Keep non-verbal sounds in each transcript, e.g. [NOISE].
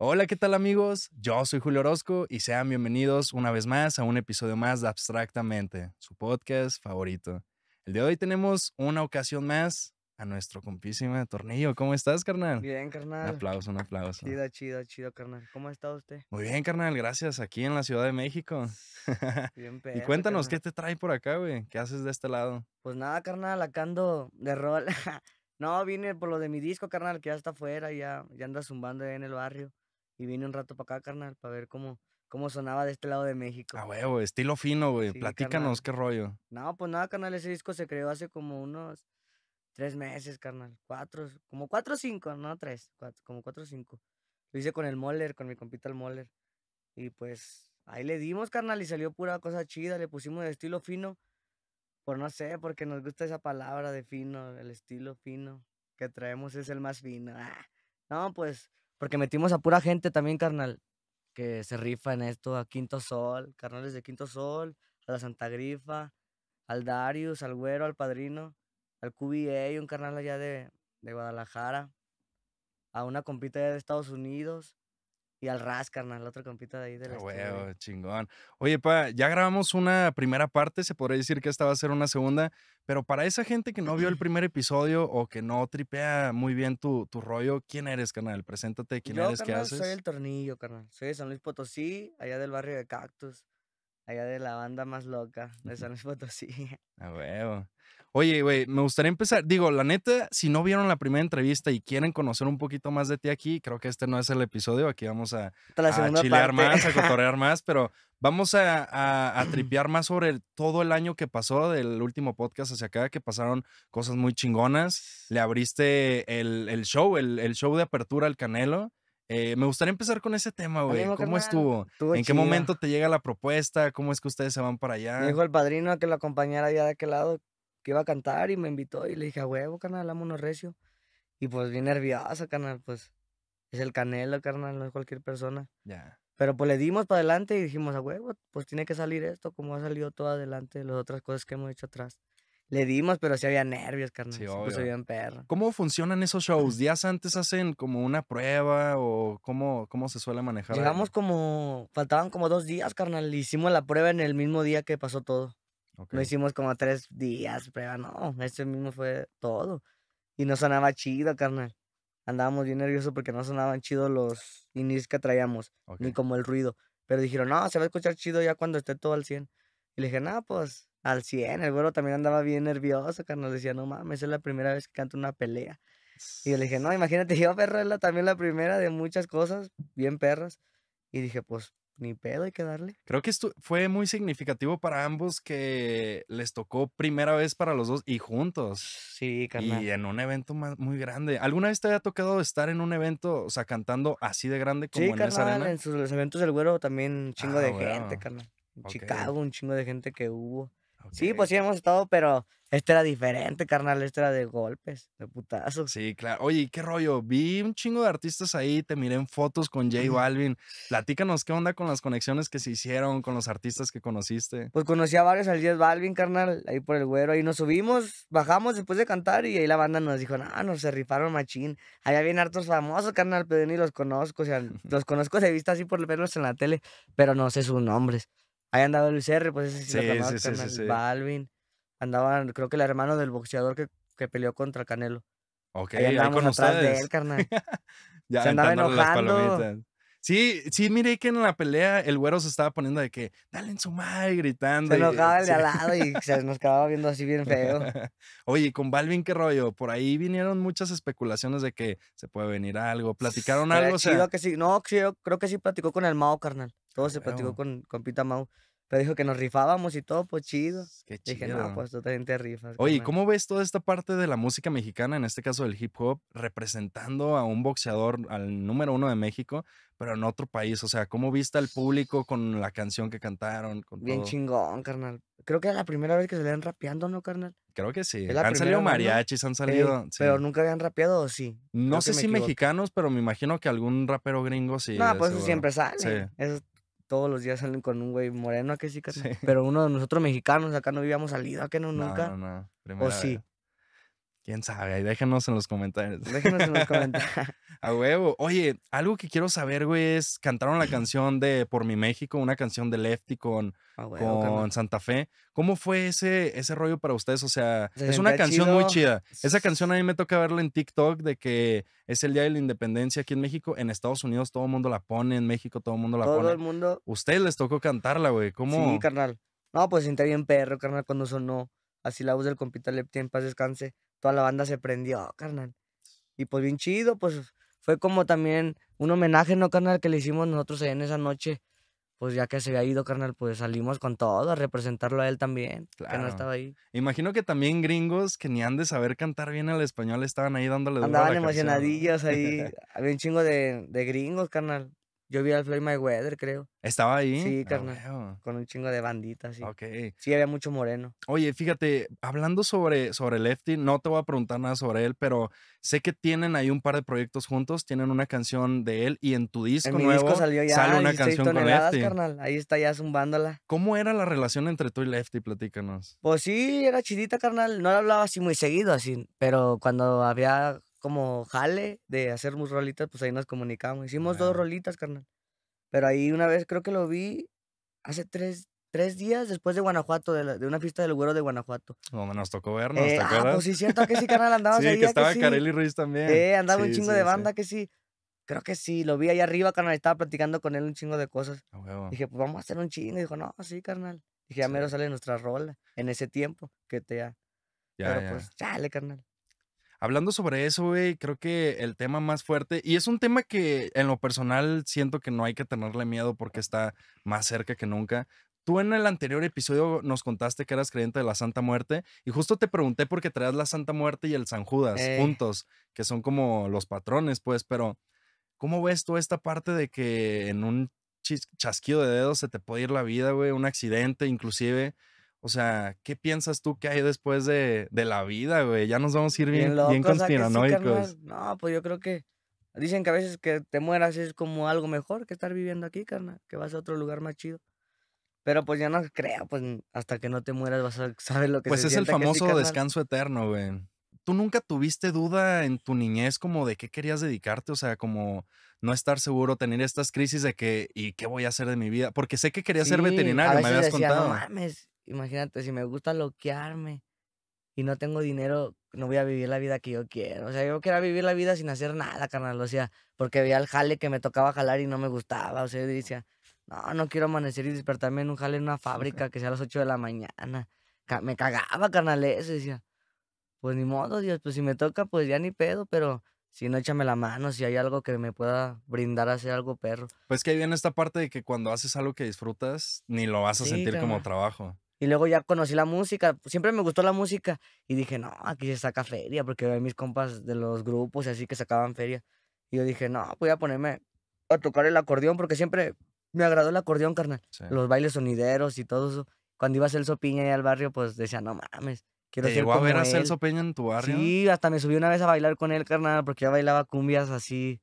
Hola, ¿qué tal amigos? Yo soy Julio Orozco y sean bienvenidos una vez más a un episodio más de Abstractamente, su podcast favorito. El de hoy tenemos una ocasión más a nuestro compísima Tornillo. ¿Cómo estás, carnal? Bien, carnal. Un [LAUGHS] aplauso, un aplauso. Chido, chido, chido, carnal. ¿Cómo ha estado usted? Muy bien, carnal, gracias. Aquí en la Ciudad de México. [LAUGHS] Bien, perro, Y cuéntanos, ¿qué te trae por acá, güey? ¿Qué haces de este lado? Pues nada, carnal, acá de rol. [LAUGHS] no, vine por lo de mi disco, carnal, que ya está afuera, ya, ya anda zumbando en el barrio y vine un rato para acá, carnal, para ver cómo, cómo sonaba de este lado de México. Ah, huevo, estilo fino, güey. Platícanos, qué rollo. No, pues nada, carnal, ese disco se creó hace como unos tres meses, carnal. Cuatro, como cuatro o cinco, no tres, como cuatro o cinco. Lo hice con el Moller, con mi compita el Moller. Y pues ahí le dimos, carnal, y salió pura cosa chida. Le pusimos de estilo fino. Por no sé, porque nos gusta esa palabra de fino, el estilo fino que traemos es el más fino. Ah. No, pues porque metimos a pura gente también, carnal, que se rifa en esto, a Quinto Sol, carnales de Quinto Sol, a la Santa Grifa, al Darius, al Güero, al Padrino, al QBA, un carnal allá de, de Guadalajara, a una compita de Estados Unidos, y al Ras, carnal, el otro compito de ahí del ah, estudio. chingón. Oye, pa, ya grabamos una primera parte, se podría decir que esta va a ser una segunda, pero para esa gente que no vio el [CLEARS THROAT] primer episodio o que no tripea muy bien tu, rollo, ¿quién eres, carnal? Preséntate, ¿quién eres? ¿Qué haces? soy el Tornillo, carnal. Soy de San Luis Potosí, allá del barrio de Cactus, allá de la banda más loca de San [LAUGHS] Luis Potosí. A ah, huevo. Oye, güey, me gustaría empezar. Digo, la neta, si no vieron la primera entrevista y quieren conocer un poquito más de ti aquí, creo que este no es el episodio. Aquí vamos a, chilear más, a cotorrear [LAUGHS] más, pero vamos a, [CLEARS THROAT] tripear más sobre todo el año que pasó del último podcast hacia acá, que pasaron cosas muy chingonas. Le abriste el, show, el, show de apertura al Canelo. Eh, me gustaría empezar con ese tema, güey. ¿Cómo estuvo? ¿En qué momento te llega la propuesta? ¿Cómo es que ustedes se van para allá? Me dijo el padrino que lo acompañara ya de aquel lado iba a cantar y me invitó y le dije, a huevo, carnal, vámonos recio. Y pues bien nerviosa, carnal, pues es el canelo, carnal, no es cualquier persona. Ya. Pero pues le dimos para adelante y dijimos, a huevo, pues tiene que salir esto, como ha salido todo adelante, las otras cosas que hemos hecho atrás. Le dimos, pero sí había nervios, carnal. Sí, obvio. Se habían perro. ¿Cómo funcionan esos shows? ¿Días antes hacen como una prueba o cómo, cómo se suele manejar? Llegamos como, faltaban como dos días, carnal. Hicimos la prueba en el mismo día que pasó todo. Lo hicimos como tres días prueba, no, ese mismo fue todo. Y no sonaba chido, carnal. Andábamos bien nerviosos porque no sonaban chidos los inis que traíamos, ni como el ruido. Pero dijeron, no, se va a escuchar chido ya cuando esté todo al 100. Y le dije, no, pues al 100. El güero también andaba bien nervioso, carnal. Decía, no mames, es la primera vez que canto una pelea. Y le dije, no, imagínate, [LAUGHS] yo, perro, es también la primera de muchas cosas, bien perras. Y dije, pues ni pedo hay que darle. Creo que esto fue muy significativo para ambos que les tocó primera vez para los dos y juntos. Sí, carnal. Y en un evento muy grande. ¿Alguna vez te había tocado estar en un evento, o sea, cantando así de grande como sí, en en sus, los eventos del güero también un chingo de ah, gente, carnal. En Chicago, un chingo de gente que hubo. Sí, pues sí hemos estado, pero este era diferente, carnal. Este era de golpes, de putazos. Sí, claro. Oye, ¿qué rollo? Vi un chingo de artistas ahí, te miré en fotos con J Balvin. Platícanos qué onda con las conexiones que se hicieron, con los artistas que conociste. Pues conocí a varios al 10 Balvin, carnal, ahí por el güero. Ahí nos subimos, bajamos después de cantar y ahí la banda nos dijo, no, nos se rifaron machín. Allá vienen hartos famosos, carnal, pero ni los conozco. O sea, [LAUGHS] los conozco de vista así por verlos en la tele, pero no sé sus nombres. Ahí andaba Luis R, pues ese sí, lo sí, sí, Balvin. Andaban, creo que el hermano del boxeador que, que peleó contra Canelo. Ok, ahí andábamos atrás él, carnal. [LAUGHS] se andaba enojando. Sí, sí, mire que en la pelea el güero se estaba poniendo de que, dale en su madre, gritando. Se eh, enojaba el de al lado y se nos [LAUGHS] acababa viendo así bien feo. [LAUGHS] Oye, con Balvin, ¿qué rollo? Por ahí vinieron muchas especulaciones de que se puede venir algo. ¿Platicaron algo? O sea... que sí. No, yo creo que sí platicó con el Mao, carnal. Todo se platicó con, con Pita Mao. Pero dijo que nos rifábamos y todo, pues chido. Qué chido. Dije, no, pues tú también te rifas. Oye, ¿cómo ves toda esta parte de la música mexicana, en este caso del hip hop, representando a un boxeador, al número uno de México, pero en otro país? O sea, ¿cómo viste al público con la canción que cantaron? Con Bien chingón, carnal. Creo que era la primera vez que se ven rapeando, ¿no, carnal? Creo que sí. Han salido mariachis, han eh, salido. Pero nunca habían rapeado, ¿o sí? No sé si mexicanos, pero me imagino que algún rapero gringo sí. No, pues eso siempre sale. Sí todos los días salen con un güey moreno, que sí, sí, Pero uno de nosotros mexicanos acá no vivíamos ¿a que no, nunca. o sí. Quién sabe, déjenos en los comentarios. [LAUGHS] Déjenos en los comentarios. [LAUGHS] a huevo. Oye, algo que quiero saber, güey, es cantaron la canción de Por mi México, una canción de Lefty con, Santa Fe. ¿Cómo fue ese, ese rollo para ustedes? O sea, es una canción muy chida. Esa canción a mí me toca verla en TikTok de que es el Día de la Independencia aquí en México. En Estados Unidos todo el mundo la pone, en México todo el mundo la pone. Todo el mundo. Ustedes les tocó cantarla, güey. ¿Cómo? Sí, carnal. No, pues entré bien perro, carnal, cuando sonó. Así la voz del compita Lefty en paz descanse toda la banda se prendió, oh, carnal. Y pues bien chido, pues fue como también un homenaje, ¿no, carnal? Que le hicimos nosotros en esa noche. Pues ya que se había ido, carnal, pues salimos con todo a representarlo a él también, que no estaba ahí. Imagino que también gringos que ni han de saber cantar bien el español estaban ahí dándole duro Andaban a emocionadillos ahí. [LAUGHS] había un chingo de, de gringos, carnal. Yo vi al Floyd Weather, creo. ¿Estaba ahí? Sí, ah, carnal. con un chingo de banditas, sí. Ok. Sí, había mucho moreno. Oye, fíjate, hablando sobre, sobre Lefty, no te voy a preguntar nada sobre él, pero sé que tienen ahí un par de proyectos juntos, tienen una canción de él y en tu disco en mi disco salió ya, sale una canción con Lefty. Carnal. Ahí está ya zumbándola. ¿Cómo era la relación entre tú y Lefty? Platícanos. Pues sí, era chidita, carnal. No la hablaba así muy seguido, así, pero cuando había como jale de hacer rolitas, pues ahí nos comunicamos. Hicimos dos rolitas, carnal. Pero ahí una vez creo que lo vi hace tres, tres días después de Guanajuato, de, una fiesta del güero de Guanajuato. nos tocó vernos, ¿te acuerdas? Eh, ah, pues sí, cierto, que sí, carnal, [LAUGHS] andaba sí, que estaba que Ruiz también. Eh, andaba un chingo de banda que sí. Creo que sí, lo vi ahí arriba, carnal, estaba platicando con él un chingo de cosas. Dije, pues vamos a hacer un chingo. Y dijo, no, sí, carnal. Dije, ya mero sale nuestra rola en ese tiempo que te ya. ya Pero ya. pues, chale, carnal hablando sobre eso, güey, creo que el tema más fuerte, y es un tema que en lo personal siento que no hay que tenerle miedo porque está más cerca que nunca. Tú en el anterior episodio nos contaste que eras creyente de la Santa Muerte y justo te pregunté por qué traías la Santa Muerte y el San Judas eh. juntos, que son como los patrones, pues, pero ¿cómo ves tú esta parte de que en un chasquido de dedos se te puede ir la vida, güey, un accidente inclusive? O sea, ¿qué piensas tú que hay después de, de la vida, güey? Ya nos vamos a ir bien, bien, conspiranoicos. no, pues yo creo que dicen que a veces que te mueras es como algo mejor que estar viviendo aquí, carnal, que vas a otro lugar más chido. Pero pues ya no creo, pues hasta que no te mueras vas a saber lo que Pues es el famoso descanso eterno, güey. ¿Tú nunca tuviste duda en tu niñez como de qué querías dedicarte? O sea, como no estar seguro, tener estas crisis de que, ¿y qué voy a hacer de mi vida? Porque sé que querías ser veterinario, me habías decía, contado. No mames, imagínate, si me gusta loquearme y no tengo dinero, no voy a vivir la vida que yo quiero. O sea, yo quiero vivir la vida sin hacer nada, carnal. O sea, porque veía el jale que me tocaba jalar y no me gustaba. O sea, yo decía, no, no quiero amanecer y despertarme en un jale en una fábrica que sea a las 8 de la mañana. me cagaba, carnal, eso. Decía, pues ni modo, Dios, pues si me toca, pues ya ni pedo, pero si no, échame la mano, si hay algo que me pueda brindar a hacer algo, perro. Pues que hay bien esta parte de que cuando haces algo que disfrutas, ni lo vas a sentir como trabajo. Y luego ya conocí la música, siempre me gustó la música y dije, no, aquí se saca feria, porque hay mis compas de los grupos y así que sacaban feria. Y yo dije, no, voy a ponerme a tocar el acordeón, porque siempre me agradó el acordeón, carnal. Los bailes sonideros y todo eso. Cuando iba a Celso Piña ahí al barrio, pues decía, no mames, quiero ¿Te llegó a ver a Celso Piña en tu barrio? Sí, hasta me subí una vez a bailar con él, carnal, porque ya bailaba cumbias así,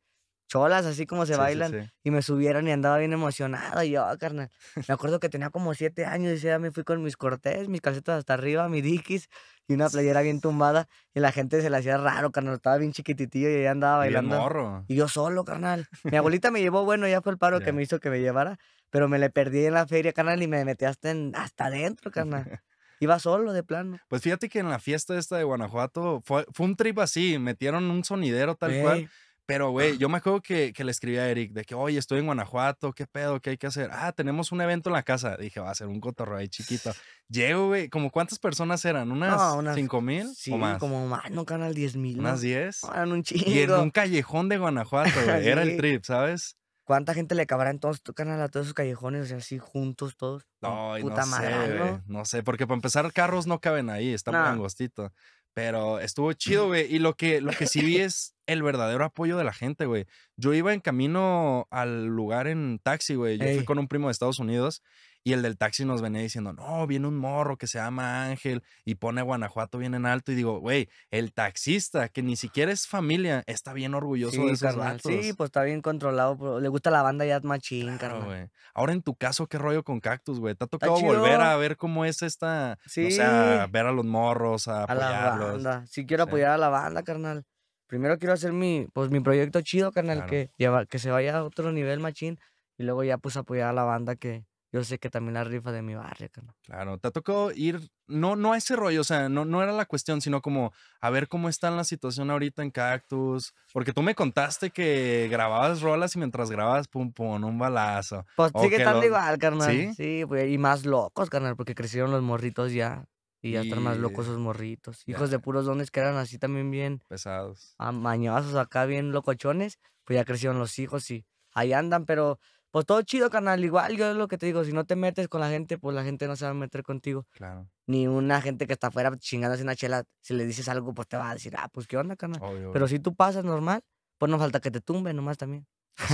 cholas, así como se bailan, y me subieron y andaba bien emocionado y yo, ah, carnal. Me acuerdo que tenía como siete años y ya me fui con mis cortés, mis calcetas hasta arriba, mi diquis y una playera bien tumbada y la gente se la hacía raro, carnal, estaba bien chiquititillo y ella andaba bailando. morro. Y yo solo, carnal. Mi abuelita me llevó, bueno, ya fue el paro que me hizo que me llevara, pero me le perdí en la feria, carnal, y me metí hasta, en, hasta adentro, carnal. [LAUGHS] Iba solo, de plano. Pues fíjate que en la fiesta esta de Guanajuato fue, un trip así, metieron un sonidero tal cual pero, ah. güey, yo me acuerdo que, le escribí a Eric de que, oye, estoy en Guanajuato, ¿qué pedo? ¿Qué hay que hacer? Ah, tenemos un evento en la casa. Dije, va a ser un cotorro ahí chiquito. Llego, güey, ¿como cuántas personas eran? ¿Unas, no, cinco mil sí, como más, no canal diez mil. ¿Unas diez? un Y en un callejón de Guanajuato, [LAUGHS] güey, era el trip, ¿sabes? ¿Cuánta gente le cabrá entonces tu canal a todos esos callejones, o así juntos todos? No, puta no sé, madre, ¿no? no sé, porque para empezar, carros no caben ahí, está muy angostito. Pero estuvo chido, güey. Y lo que, lo que sí vi es el verdadero apoyo de la gente, güey. Yo iba en camino al lugar en taxi, güey. Yo fui con un primo de Estados Unidos y el del taxi nos venía diciendo, no, viene un morro que se llama Ángel y pone Guanajuato bien en alto. Y digo, güey, el taxista, que ni siquiera es familia, está bien orgulloso de esos Sí, pues está bien controlado. le gusta la banda ya machín, carnal. Ahora en tu caso, ¿qué rollo con Cactus, güey? ¿Te ha tocado volver a ver cómo es esta, sí. o sea, ver a los morros, a, a la banda. Sí quiero apoyar a la banda, carnal. Primero quiero hacer mi, pues, mi proyecto chido, carnal, que, que se vaya a otro nivel machín. Y luego ya pues apoyar a la banda que, yo sé que también la rifa de mi barrio, carnal. Claro, te tocó ir, no, no a ese rollo, o sea, no, no era la cuestión, sino como a ver cómo está la situación ahorita en Cactus. Porque tú me contaste que grababas rolas y mientras grababas, pum, pum, un balazo. Pues sigue estando igual, carnal. Sí, sí y más locos, carnal, porque crecieron los morritos ya. Y ya están más locos esos morritos. Hijos de puros dones que eran así también bien. Pesados. Mañazos acá, bien locochones. Pues ya crecieron los hijos y ahí andan, pero pues todo chido, canal Igual yo es lo que te digo, si no te metes con la gente, pues la gente no se va a meter contigo. Claro. Ni una gente que está afuera chingándose una chela, si le dices algo, pues te va a decir, ah, pues qué onda, carnal. Pero si tú pasas normal, pues no falta que te tumbe nomás también.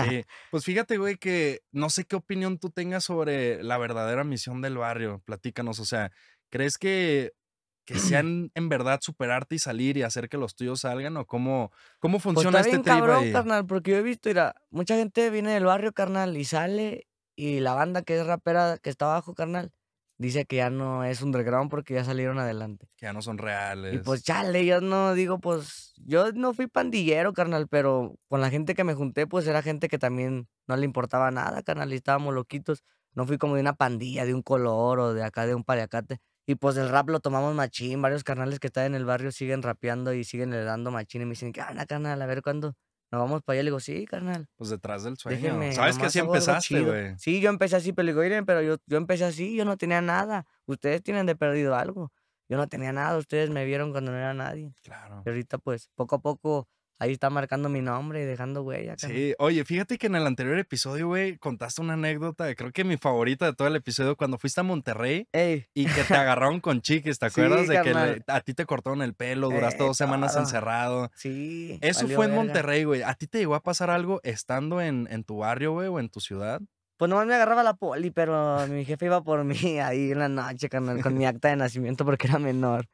Sí, pues fíjate, güey, que no sé qué opinión tú tengas sobre la verdadera misión del barrio. Platícanos, o sea, ¿crees que que [CLEARS THROAT] sean en verdad superarte y salir y hacer que los tuyos salgan o cómo, cómo pues funciona pues está este bien cabrón, carnal, porque yo he visto, mira, mucha gente viene del barrio, carnal, y sale y la banda que es rapera que está abajo, carnal, dice que ya no es underground porque ya salieron adelante. Que ya no son reales. Y pues chale, yo no digo, pues yo no fui pandillero, carnal, pero con la gente que me junté, pues era gente que también no le importaba nada, carnal, y estábamos loquitos. No fui como de una pandilla, de un color o de acá, de un paliacate. Y pues el rap lo tomamos machín. Varios carnales que están en el barrio siguen rapeando y siguen le dando machín. Y me dicen, ¿qué onda, carnal? A ver cuándo nos vamos para allá. Le digo, sí, carnal. Pues detrás del sueño. ¿Sabes que así empezaste, güey? Sí, yo empecé así, pero digo, miren, pero yo, yo empecé así, yo no tenía nada. Ustedes tienen de perdido algo. Yo no tenía nada. Ustedes me vieron cuando no era nadie. Claro. Y ahorita, pues, poco a poco ahí está marcando mi nombre y dejando acá. Sí, oye, fíjate que en el anterior episodio, güey, contaste una anécdota, creo que mi favorita de todo el episodio, cuando fuiste a Monterrey y que te [LAUGHS] agarraron con chiques, ¿te acuerdas? de que a ti te cortaron el pelo, duraste dos semanas encerrado. Sí. Eso fue en Monterrey, güey. ¿A ti te llegó a pasar algo estando en, en tu barrio, güey, o en tu ciudad? Pues nomás me agarraba la poli, pero mi jefe iba por mí [LAUGHS] ahí en la noche, carnal, con mi acta de nacimiento porque era menor.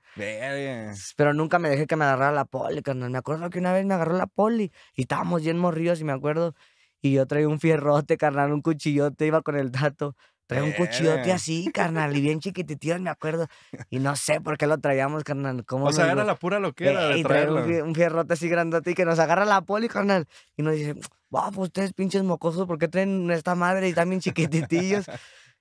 Pero nunca me dejé que me agarrara la poli, carnal. Me acuerdo que una vez me agarró la poli y estábamos bien morridos, y me acuerdo. Y yo traía un fierrote, carnal, un cuchillote, iba con el dato. Trae un cuchillote así, carnal, y bien chiquititillos me acuerdo. Y no sé por qué lo traíamos, carnal. ¿Cómo o sea, era la pura loquera eh, de Trae un, fierrote así grandote y que nos agarra la poli, carnal. Y nos dice, wow, pues ustedes pinches mocosos, ¿por qué traen esta madre y también chiquititillos?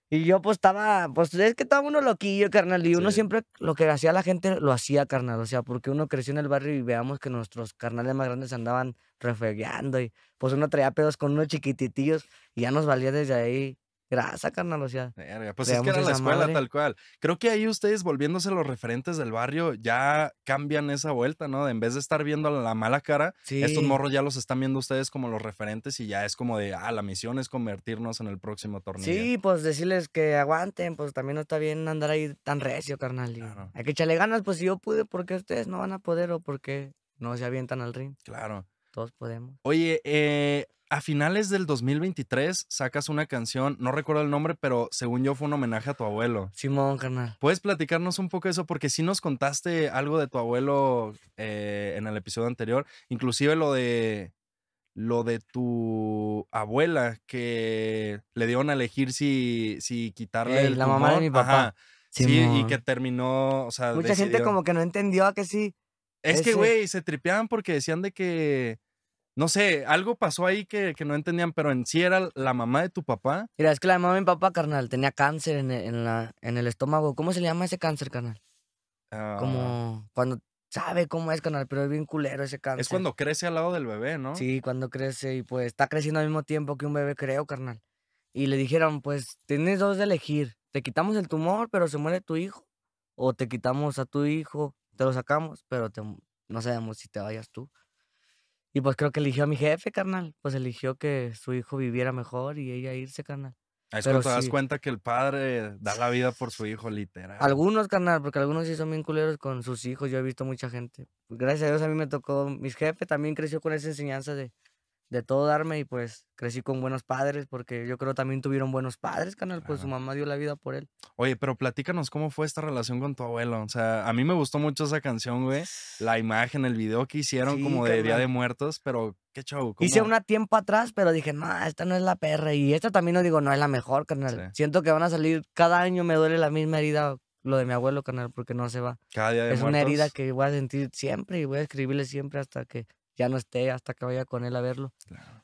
y yo pues estaba, pues es que estaba uno loquillo, carnal. Y uno siempre lo que hacía la gente lo hacía, carnal. O sea, porque uno creció en el barrio y veamos que nuestros carnales más grandes andaban refegueando. Y pues uno traía pedos con unos chiquititillos y ya nos valía desde ahí Gracias, carnal, o sea. pues es que era la escuela tal cual. Creo que ahí ustedes, volviéndose los referentes del barrio, ya cambian esa vuelta, ¿no? De en vez de estar viendo la mala cara, estos morros ya los están viendo ustedes como los referentes y ya es como de, ah, la misión es convertirnos en el próximo torneo. Sí, pues decirles que aguanten, pues también no está bien andar ahí tan recio, carnal. Hay que echarle ganas, pues si yo pude, ¿por qué ustedes no van a poder o por qué no se avientan al ring? Claro. Todos podemos. Oye, eh, a finales del 2023 sacas una canción, no recuerdo el nombre, pero según yo fue un homenaje a tu abuelo. Simón, carnal. ¿Puedes platicarnos un poco eso? Porque sí nos contaste algo de tu abuelo eh, en el episodio anterior, inclusive lo de lo de tu abuela que le dieron a elegir si, si quitarle la mamá de mi papá. Ajá. Sí, y que terminó, o sea, mucha gente como que no entendió a que sí. Es que güey, se tripeaban porque decían de que no sé, algo pasó ahí que, no entendían, pero en sí era la mamá de tu papá. Mira, es que la mamá de mi papá, carnal, tenía cáncer en, el, en, la, en el estómago. ¿Cómo se le llama ese cáncer, carnal? Ah. Como cuando sabe cómo es, carnal, pero es bien culero ese cáncer. Es cuando crece al lado del bebé, ¿no? Sí, cuando crece y pues está creciendo al mismo tiempo que un bebé, creo, carnal. Y le dijeron, pues tienes dos de elegir. Te quitamos el tumor, pero se muere tu hijo. O te quitamos a tu hijo, te lo sacamos, pero te, no sabemos si te vayas tú. Y pues creo que eligió a mi jefe, carnal. Pues eligió que su hijo viviera mejor y ella irse, carnal. es Pero te das cuenta que el padre da la vida por su hijo, literal. Algunos, carnal, porque algunos sí son bien culeros con sus hijos. Yo he visto mucha gente. Gracias a Dios a mí me tocó. Mi jefe también creció con esa enseñanza de de todo darme y pues crecí con buenos padres porque yo creo también tuvieron buenos padres, canal, pues su mamá dio la vida por él. Oye, pero platícanos cómo fue esta relación con tu abuelo. O sea, a mí me gustó mucho esa canción, güey. La imagen, el video que hicieron como de Día de Muertos, pero qué show. Hice una tiempo atrás, pero dije, no, esta no es la perra. Y esta también no digo, no es la mejor, canal. Siento que van a salir, cada año me duele la misma herida lo de mi abuelo, canal, porque no se va. Cada día es una herida que voy a sentir siempre y voy a escribirle siempre hasta que ya no esté hasta que vaya con él a verlo.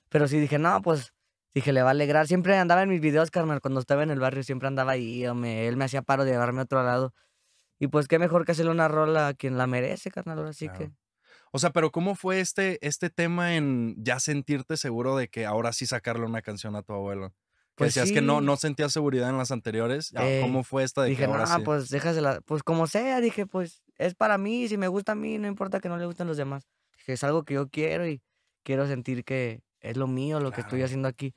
Pero sí dije, no, pues dije, le va a alegrar. Siempre andaba en mis videos, carnal, cuando estaba en el barrio, siempre andaba ahí, él me hacía paro de llevarme a otro lado. Y pues qué mejor que hacerle una rola a quien la merece, carnal, ahora sí que. O sea, pero ¿cómo fue este, este tema en ya sentirte seguro de que ahora sí sacarle una canción a tu abuelo? pues decías que no, no sentías seguridad en las anteriores. Eh, ¿Cómo fue esta de dije, que ahora no, pues déjasela, pues como sea, dije, pues es para mí, si me gusta a mí, no importa que no le gusten los demás que es algo que yo quiero y quiero sentir que es lo mío, lo que estoy haciendo aquí.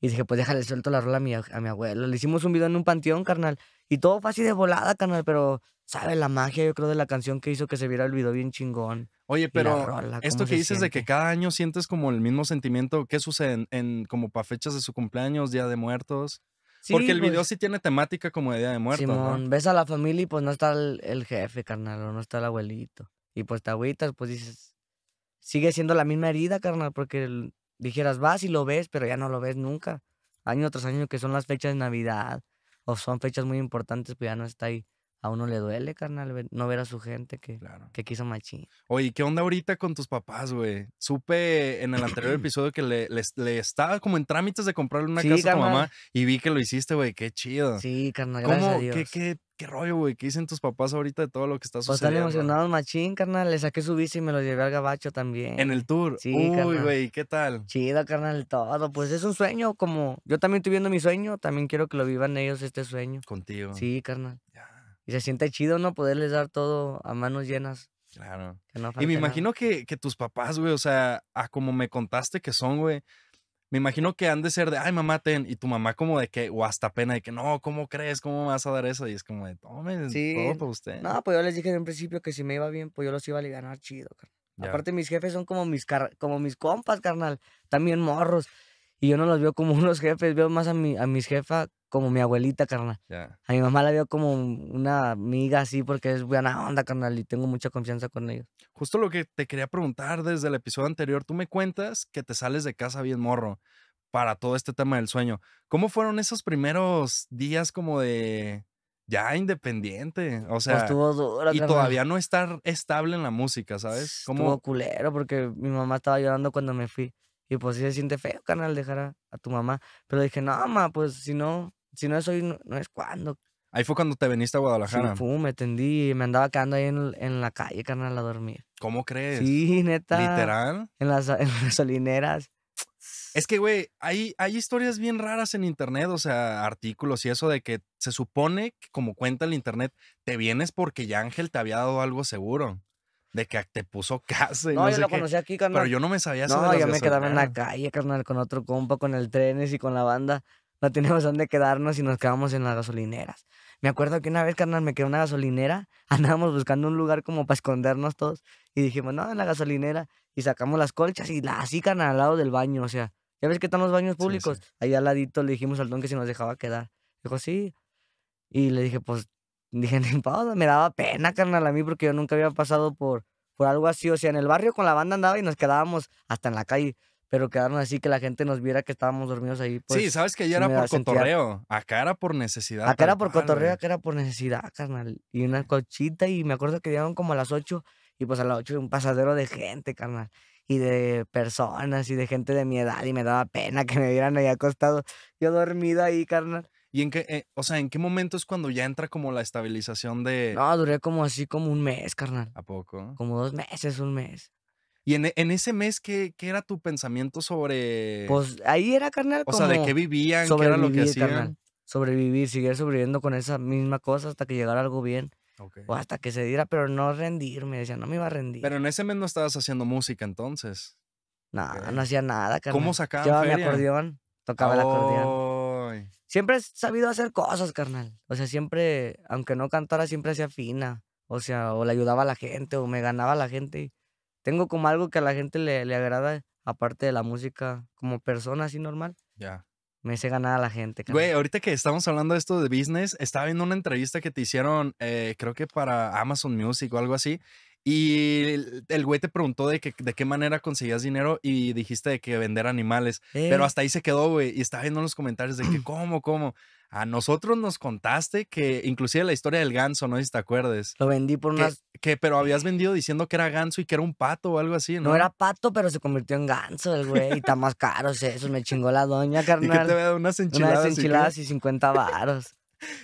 Y dije, pues déjale suelto la rola a mi, a mi abuelo. Le hicimos un video en un panteón, carnal. Y todo fue así de volada, carnal, pero, ¿sabes? La magia, yo creo, de la canción que hizo que se viera el video bien chingón. Oye, pero esto que dices de que cada año sientes como el mismo sentimiento, ¿qué sucede en, como para fechas de su cumpleaños, Día de Muertos? Porque el video pues sí tiene temática como de Día de Muertos. Simón, ves a la familia y pues no está el, el jefe, carnal, o no está el abuelito. Y pues te agüitas, pues dices, sigue siendo la misma herida, carnal, porque dijeras, vas y lo ves, pero ya no lo ves nunca. Año tras año que son las fechas de Navidad o son fechas muy importantes, pues ya no está ahí a uno le duele, carnal, no ver a su gente que, que quiso machín. Oye, ¿qué onda ahorita con tus papás, güey? Supe en el anterior [CLEARS THROAT] episodio que le, le, le, estaba como en trámites de comprarle una casa a tu mamá y vi que lo hiciste, güey. Qué chido. Sí, carnal, gracias a Dios. ¿Qué, qué, rollo, güey? ¿Qué dicen tus papás ahorita de todo lo que está sucediendo? Pues están emocionados, machín, carnal. Le saqué su bici y me lo llevé al gabacho también. ¿En el tour? Sí, Uy, güey, ¿qué tal? Chido, carnal, todo. Pues es un sueño como... Yo también estoy viendo mi sueño. También quiero que lo vivan ellos este sueño. Contigo. Sí, carnal. Ya y se siente chido, ¿no? Poderles dar todo a manos llenas. Claro. y me imagino que, que, tus papás, güey, o sea, a como me contaste que son, güey, me imagino que han de ser de, ay, mamá, ten, y tu mamá como de que, o hasta pena de que, no, ¿cómo crees? ¿Cómo vas a dar eso? Y es como de, tome, sí. todo para usted. No, pues yo les dije en un principio que si me iba bien, pues yo los iba a ganar chido, carnal. Aparte, mis jefes son como mis, como mis compas, carnal. También morros. Y yo no los veo como [LAUGHS] unos jefes, veo más a, mi, a mis jefas como mi abuelita, carnal. A mi mamá la veo como una amiga así porque es buena onda, carnal, y tengo mucha confianza con ellos. Justo lo que te quería preguntar desde el episodio anterior, tú me cuentas que te sales de casa bien morro para todo este tema del sueño. ¿Cómo fueron esos primeros días como de ya independiente? O sea, estuvo duro, y todavía no estar estable en la música, ¿sabes? Estuvo culero porque mi mamá estaba llorando cuando me fui. Y pues sí se siente feo, canal, dejar a, tu mamá. Pero dije, no, mamá, pues si no, si no es hoy, no, es cuando. Ahí fue cuando te viniste a Guadalajara. Sí, me tendí me andaba quedando ahí en, la calle, carnal, a dormir. ¿Cómo crees? Sí, neta. ¿Literal? En las, en solineras. Es que, güey, hay, hay historias bien raras en internet, o sea, artículos y eso de que se supone que, como cuenta el internet, te vienes porque ya Ángel te había dado algo seguro de que te puso casa. no, yo lo conocí aquí, carnal. Pero yo no me sabía No, yo me quedaba en la ah. calle, carnal, con otro compa, con el trenes y con la banda. No teníamos dónde quedarnos y nos quedamos en las gasolineras. Me acuerdo que una vez, carnal, me quedé en una gasolinera. [LAUGHS] Andábamos buscando un lugar como para escondernos todos. Y dijimos, no, en la gasolinera. Y sacamos las colchas y las así, carnal, al lado del baño. O sea, ya ves que están los baños públicos. Ahí al ladito le dijimos al don que se nos dejaba quedar. Dijo, sí. Y le dije, pues Dije, ni pausa, me daba pena, carnal, a mí, porque yo nunca había pasado por, por algo así. O sea, en el barrio con la banda andaba y nos quedábamos hasta en la calle, pero quedaron así que la gente nos viera que estábamos dormidos ahí. sí, pues, sabes que allá era por cotorreo, acá era por necesidad. Acá era por cotorreo, acá era por necesidad, carnal. Y una cochita, y me acuerdo que llegaron como a las 8, y pues a las 8 un pasadero de gente, carnal y de personas y de gente de mi edad y me daba pena que me vieran ahí acostado, yo dormido ahí, carnal. ¿Y en qué, eh, o sea, en qué momento es cuando ya entra como la estabilización de... No, duré como así como un mes, carnal. ¿A poco? Como dos meses, un mes. ¿Y en, ese mes ¿qué, era tu pensamiento sobre...? Pues ahí era, carnal, como... O sea, ¿de qué vivían? ¿Qué era lo que hacían? Sobrevivir, seguir sobreviviendo con esa misma cosa hasta que llegara algo bien. O hasta que se diera, pero no rendirme. Decía, no me iba a rendir. Pero en ese mes no estabas haciendo música entonces. No, no hacía nada, carnal. ¿Cómo sacaban Llevaba mi acordeón, tocaba el acordeón. Oh siempre he sabido hacer cosas, carnal. O sea, siempre, aunque no cantara, siempre hacía fina. O sea, o le ayudaba a la gente, o me ganaba a la gente. Tengo como algo que a la gente le, agrada, aparte de la música, como persona así normal. Ya. Me sé ganar a la gente. Carnal. Güey, ahorita que estamos hablando de esto de business, estaba viendo una entrevista que te hicieron, eh, creo que para Amazon Music o algo así, y el, güey te preguntó de, de qué manera conseguías dinero y dijiste de que vender animales. Pero eh. hasta ahí se quedó, güey. Y estaba viendo en los comentarios de que, [CLEARS THROAT] ¿cómo, cómo? A nosotros nos contaste que, inclusive la historia del ganso, no sé si te acuerdes. Lo vendí por unas. Que, pero habías [LAUGHS] vendido diciendo que era ganso y que era un pato o algo así, ¿no? No era pato, pero se convirtió en ganso el güey. Y está más caro, eso. Me chingó la doña, [LAUGHS] carnal. ¿Y que te había unas enchiladas. Unas enchiladas y, 50 varos.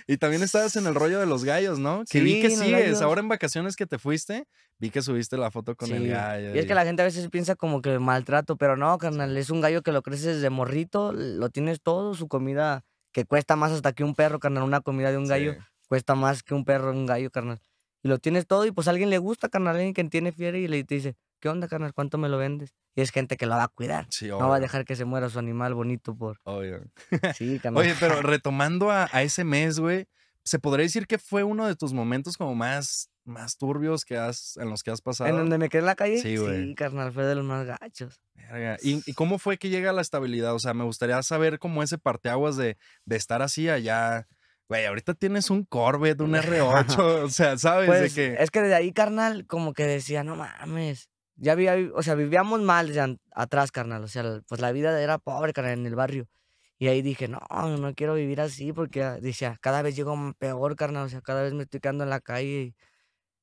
Y también estabas en el rollo de los gallos, ¿no? Que sí, vi que sigues. Ahora en vacaciones que te fuiste, vi que subiste la foto con el gallo. Y es que la gente a veces piensa como que maltrato, pero no, carnal, es un gallo que lo creces de morrito, lo tienes todo, su comida que cuesta más hasta que un perro, carnal, una comida de un gallo cuesta más que un perro, un gallo, carnal. Y lo tienes todo y pues a alguien le gusta, carnal, alguien que tiene fiera y le dice, ¿qué onda, carnal? ¿Cuánto me lo vendes? Y es gente que lo va a cuidar. no va a dejar que se muera su animal bonito por... Obvio. [LAUGHS] Oye, pero retomando a, ese mes, güey, ¿se podría decir que fue uno de tus momentos como más, más turbios que has, en los que has pasado? ¿En donde me quedé en la calle? Sí, güey. Sí, carnal, fue de los más gachos. ¿Y, cómo fue que llega la estabilidad? O sea, me gustaría saber cómo ese parteaguas de, estar así allá... Güey, ahorita tienes un Corvette, un [LAUGHS] R8, o sea, ¿sabes? de pues, Es que desde ahí, carnal, como que decía, no mames, ya había, o sea, vivíamos mal atrás, carnal. O sea, pues la vida era pobre, carnal, en el barrio. Y ahí dije, no, no quiero vivir así porque, ah, decía, cada vez llego peor, carnal. O sea, cada vez me estoy quedando en la calle.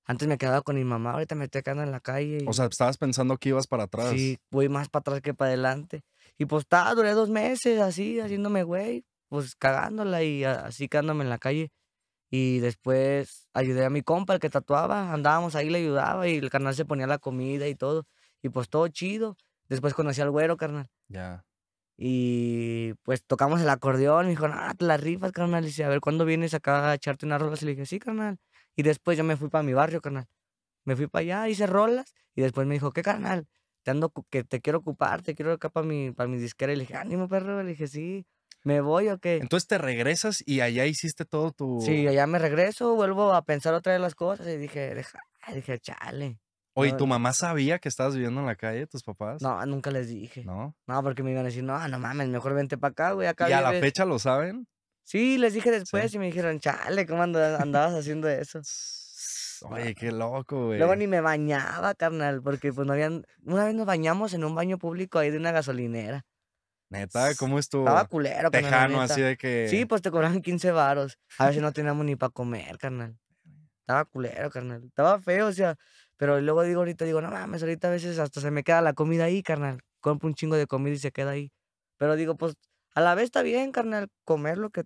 Antes me quedaba con mi mamá, ahorita me estoy quedando en la calle. O sea, estabas pensando que ibas para atrás. Sí, voy más para atrás que para adelante. Y pues estaba, duré dos meses así, haciéndome güey, pues cagándola y ah, así quedándome en la calle. Y después ayudé a mi compa, el que tatuaba, andábamos ahí, le ayudaba y el carnal se ponía la comida y todo. Y pues todo chido. Después conocí al güero, carnal. Ya. Y pues tocamos el acordeón. Me dijo, ah, te la rifas, carnal. Y dice, a ver, ¿cuándo vienes acá a echarte unas rolas? Y le dije, sí, carnal. Y después yo me fui para mi barrio, carnal. Me fui para allá, hice rolas. Y después me dijo, ¿qué, carnal? Te ando, que te quiero ocupar, te quiero acá para mi, para mi disquera. Y le dije, ánimo, perro. Le dije, sí. ¿Me voy o qué? Entonces te regresas y allá hiciste todo tu. Sí, allá me regreso, vuelvo a pensar otra de las cosas y dije, deja, dije, chale. Oye, ¿tu mamá sabía que estabas viviendo en la calle, tus papás? No, nunca les dije. ¿No? No, porque me iban a decir, no, no mames, mejor vente para acá, güey. Acá ¿Y a la fecha lo saben? Sí, les dije después y me dijeron, chale, ¿cómo andabas haciendo eso? [LAUGHS] Oye, qué loco, güey. Luego ni me bañaba, carnal, porque pues no habían... Una vez nos bañamos en un baño público ahí de una gasolinera. Neta, ¿cómo estuvo? Estaba culero, Tejano, así de que. Sí, pues te cobran 15 varos. A ver si no teníamos ni para comer, carnal. Estaba culero, carnal. Estaba feo, o sea. Pero luego digo ahorita, digo, no mames, ahorita a veces hasta se me queda la comida ahí, carnal. Compro un chingo de comida y se queda ahí. Pero digo, pues, a la vez está bien, carnal, comer lo que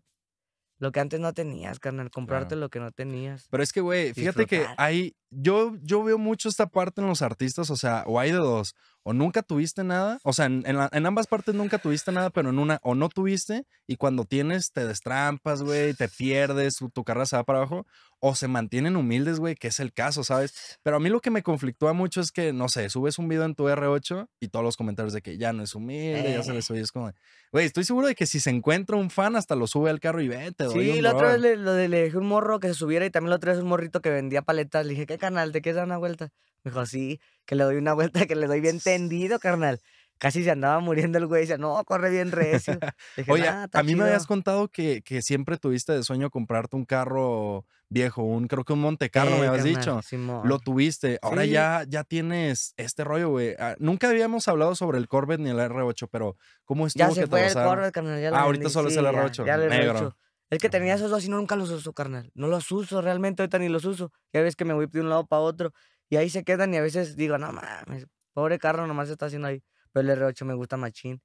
lo que antes no tenías, carnal, comprarte lo que no tenías. Pero es que, güey, fíjate que hay, yo, yo veo mucho esta parte en los artistas, o sea, o hay de dos, o nunca tuviste nada, o sea, en, ambas partes nunca tuviste nada, pero en una, o no tuviste, y cuando tienes te destrampas, güey, te pierdes, tu carrera se va para abajo, o se mantienen humildes, güey, que es el caso, ¿sabes? Pero a mí lo que me conflictúa mucho es que, no sé, subes un video en tu R8 y todos los comentarios de que ya no es humilde, ya se les eh. oye, es como, güey, estoy seguro de que si se encuentra un fan hasta lo sube al carro y vete, doy Sí, un la otra vez le, un morro que se subiera y también la otra vez un morrito que vendía paletas, le dije, ¿qué canal? ¿Te quieres dar una vuelta? Me dijo, sí, que le doy una vuelta, que le doy bien tendido, carnal casi se andaba muriendo el güey. Dice, no, corre bien recio. [LAUGHS] Oye, a mí me habías contado que, que, siempre tuviste de sueño comprarte un carro viejo, un creo que un Monte Carlo, me eh, habías dicho. Lo tuviste. Ahora ya, ya tienes este rollo, güey. Ah, nunca habíamos hablado sobre el Corvette ni el R8, pero ¿cómo estuvo ya se que fue el Corvette, carnal, ah, ahorita solo es el R8. Ya, negro. El que tenía ah. esos dos y nunca los uso, carnal. No los uso realmente, ahorita ni los uso. Ya ves que me voy de un lado para otro y ahí se quedan y a veces digo, no mames, pobre carro nomás está haciendo ahí pero el R8 me gusta machín.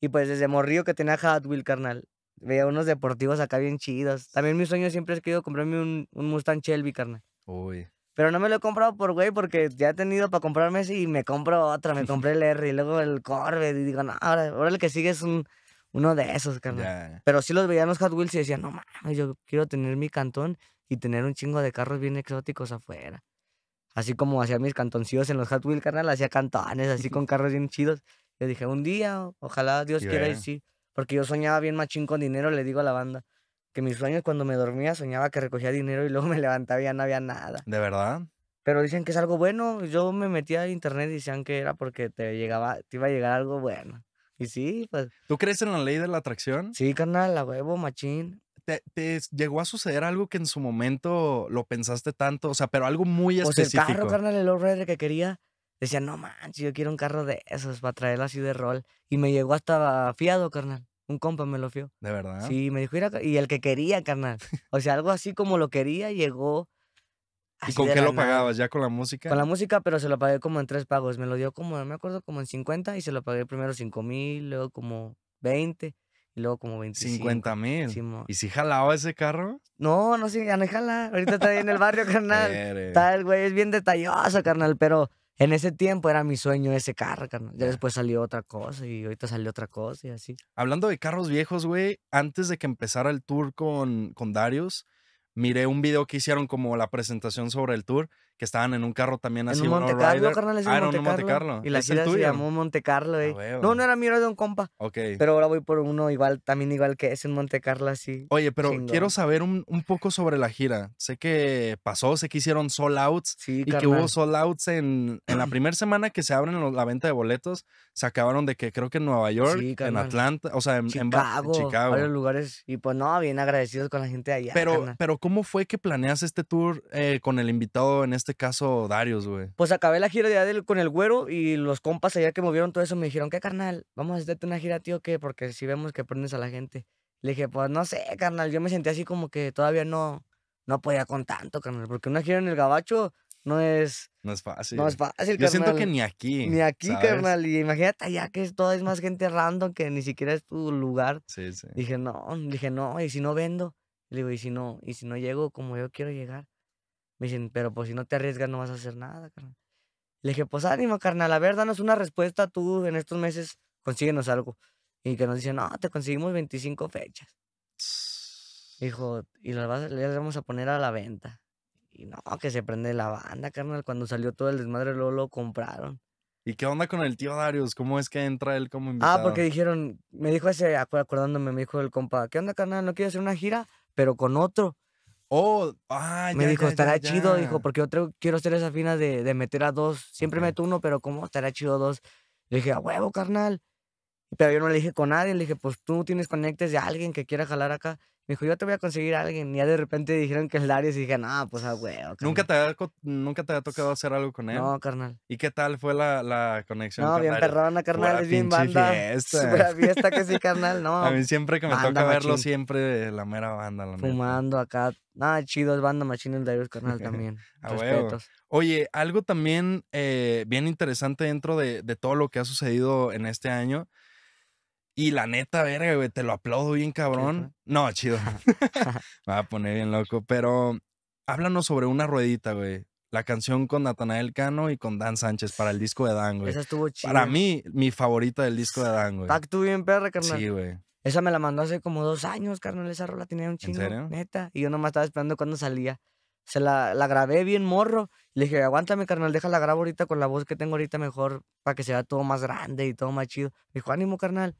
Y pues desde morrillo que tenía Hot Wheels, carnal, veía unos deportivos acá bien chidos. También mi sueño siempre es que comprarme un, un Mustang Shelby, carnal. Uy. Pero no me lo he comprado por güey, porque ya he tenido para comprarme ese y me compro otra. Me compré el R y luego el Corvette. Y digo, no, ahora, el que sigue es un, uno de esos, carnal. Pero sí los veía los Hot Wheels y decían, no mames, yo quiero tener mi cantón y tener un chingo de carros bien exóticos afuera. Así como hacía mis cantoncillos en los Hot Wheels, carnal, hacía cantones así con [LAUGHS] carros bien chidos. Le dije, un día, ojalá Dios quiera y sí. Porque yo soñaba bien machín con dinero, le digo a la banda. Que mis sueños cuando me dormía soñaba que recogía dinero y luego [LAUGHS] me levantaba y no había nada. ¿De verdad? Pero dicen que es algo bueno. Yo me metía a internet y decían que era porque te, llegaba, te iba a llegar algo bueno. Y sí, pues. ¿Tú crees en la ley de la atracción? Sí, carnal, la huevo, machín te, llegó a suceder algo que en su momento lo pensaste tanto? O sea, pero algo muy pues específico. el carro, carnal, el Rider que quería. Decía, no manches, yo quiero un carro de esos para traerlo así de rol. Y me llegó hasta fiado, carnal. Un compa me lo fió. ¿De verdad? Sí, me dijo, y el que quería, carnal. O sea, algo así como lo quería, llegó. ¿Y con qué lo pagabas? ¿Ya con la música? Con la música, pero se lo pagué como en tres pagos. Me lo dio como, no me acuerdo, como en 50 y se lo pagué primero 5 mil, luego como 20 y luego como 25. 50 mil. ¿Y si jalaba ese carro? No, no, si ya no jala. Ahorita está ahí en el barrio, [LAUGHS] carnal. Tal, güey, es bien detalloso, carnal. Pero en ese tiempo era mi sueño ese carro, carnal. Ya después salió otra cosa y ahorita salió otra cosa y así. Hablando de carros viejos, güey, antes de que empezara el tour con, con Darius, miré un video que hicieron como la presentación sobre el tour que estaban en un carro también así. En ah, un Monte Carlo, ah, un Monte Carlo. Y la gira se llamó Monte Carlo, eh. No, no era mío, era de un compa. Ok. Pero ahora voy por uno igual, también igual que es en Monte Carlo, así. Oye, pero quiero saber un, un, poco sobre la gira. Sé que pasó, sé que hicieron sold outs. Sí, y que hubo sold outs en, en la primera semana que se abren la venta de boletos. Se acabaron de que creo que en Nueva York, en Atlanta, o sea, en Chicago, en Chicago. Varios lugares. Y pues no, bien agradecidos con la gente de allá. Pero, pero ¿cómo fue que planeas este tour eh, con el invitado en este este caso Darius, güey? Pues acabé la gira de con el güero y los compas allá que movieron todo eso me dijeron, ¿qué carnal? Vamos a hacerte una gira, tío, ¿qué? Porque si vemos que prendes a la gente. Le dije, pues no sé, carnal. Yo me sentí así como que todavía no, no podía con tanto, carnal. Porque una gira en el gabacho no es. No es fácil. No es fácil, Yo siento que ni aquí. Ni aquí, carnal. Y imagínate allá que es toda es más gente random que ni siquiera es tu lugar. Sí, sí. Dije, no, dije, no, y si no vendo. Le digo, y si no, y si no llego como yo quiero llegar dicen, pero pues si no te arriesgas no vas a hacer nada, carnal. Le dije, pues ánimo, carnal, a ver, danos una respuesta tú en estos meses, consíguenos algo. Y que nos dicen, no, te conseguimos 25 fechas. Dijo, y las, vamos a poner a la venta. Y no, que se prende la banda, carnal. Cuando salió todo el desmadre, luego lo compraron. ¿Y qué onda con el tío Darius? ¿Cómo es que entra él como ah, invitado? Ah, porque dijeron, me dijo ese, acordándome, me dijo el compa, ¿qué onda, carnal? No quiero hacer una gira, pero con otro. Oh, ah, Me dijo, estará chido, dijo, porque yo quiero hacer esa fina de, meter a dos. Siempre meto uno, pero ¿cómo? Estará chido dos. Le dije, a huevo, carnal. Pero yo no le dije con nadie, le dije, pues tú tienes conectes de alguien que quiera jalar acá. Me dijo, yo te voy a conseguir a alguien. Y ya de repente dijeron que es Darius y dije, no, pues a huevo. ¿Nunca te, había, ¿Nunca te tocado hacer algo con él? No, carnal. ¿Y qué tal fue la, la conexión? No, bien perrona, carnal. es bien banda. Fiesta. fiesta que sí, [LAUGHS] carnal, no. A mí siempre que me toca verlo, siempre la mera banda. La Fumando acá. Nada, chido, es banda machine el Darius, carnal, [LAUGHS] también. Respetos. Oye, algo también eh, bien interesante dentro de, de todo lo que ha sucedido en este año y la neta, verga, güey, te lo aplaudo bien cabrón. No, chido. [LAUGHS] [LAUGHS] Me va a poner bien loco. Pero háblanos sobre una ruedita, güey. La canción con Natanael Cano y con Dan Sánchez para el disco de Dan, güey. Esa estuvo chida. Para mí, mi favorita del disco de Dan, güey. bien perra, carnal. Sí, güey. Esa me la mandó hace como dos años, carnal. Esa rola tenía un chingo, neta. Y yo nomás estaba esperando cuando salía. Se la, grabé bien morro. Le dije, aguántame, carnal, déjala grabar ahorita con la voz que tengo ahorita mejor para que sea todo más grande y todo más chido. Me dijo, ánimo, carnal.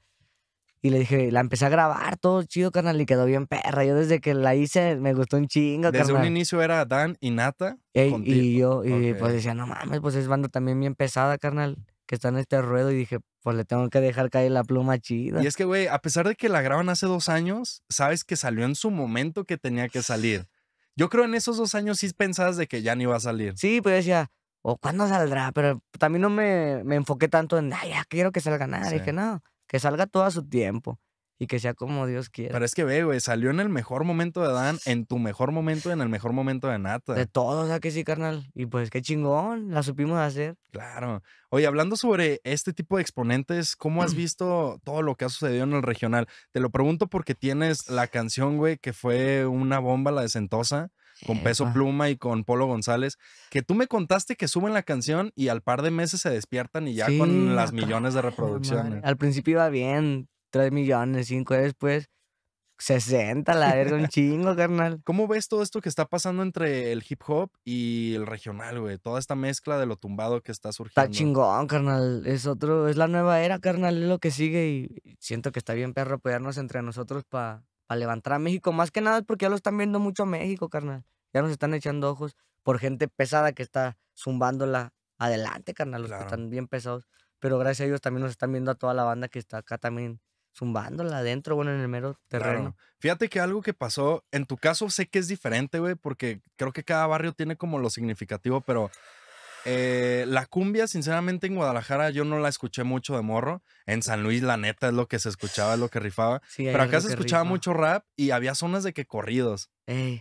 Y le dije, la empecé a grabar, todo chido, carnal, y quedó bien perra. Yo desde que la hice me gustó un chingo, desde un inicio era Dan y Nata. y yo, y pues decía, no mames, pues es banda también bien pesada, carnal, que está en este ruedo. Y dije, pues le tengo que dejar caer la pluma chida. Y es que, güey, a pesar de que la graban hace dos años, sabes que salió en su momento que tenía que salir. Yo creo en esos dos años sí pensabas de que ya ni iba a salir. Sí, pues decía, o oh, cuándo saldrá, pero también no me, me enfoqué tanto en, ya quiero que salga nada. Dije, no que salga todo a su tiempo y que sea como Dios quiera. Pero es que ve, güey, salió en el mejor momento de Dan, en tu mejor momento, en el mejor momento de Nata. De todo, o sea que sí, carnal. Y pues qué chingón, la supimos hacer. Claro. Oye, hablando sobre este tipo de exponentes, ¿cómo has [CLEARS THROAT] visto todo lo que ha sucedido en el regional? Te lo pregunto porque tienes la canción, güey, que fue una bomba, la de Sentosa con Peso Pluma y con Polo González, que tú me contaste que suben la canción y al par de meses se despiertan y ya con las millones de reproducciones. Al principio iba bien, 3 millones, 5 después. 60, la verga, un [LAUGHS] chingo, carnal. ¿Cómo ves todo esto que está pasando entre el hip hop y el regional, güey? Toda esta mezcla de lo tumbado que está surgiendo. Está chingón, carnal. Es otro, es la nueva era, carnal, es lo que sigue y siento que está bien perro apoyarnos entre nosotros para pa levantar a México. Más que nada es porque ya lo están viendo mucho a México, carnal ya nos están echando ojos por gente pesada que está zumbándola adelante, carnal, que están bien pesados. Pero gracias a ellos también nos están viendo a toda la banda que está acá también zumbándola adentro, bueno, en el mero terreno. Fíjate que algo que pasó, en tu caso sé que es diferente, güey, porque creo que cada barrio tiene como lo significativo, pero eh, la cumbia, sinceramente, en Guadalajara yo no la escuché mucho de morro. En San Luis, la neta, es lo que se escuchaba, es lo que rifaba. pero acá se escuchaba mucho rap y había zonas de que corridos.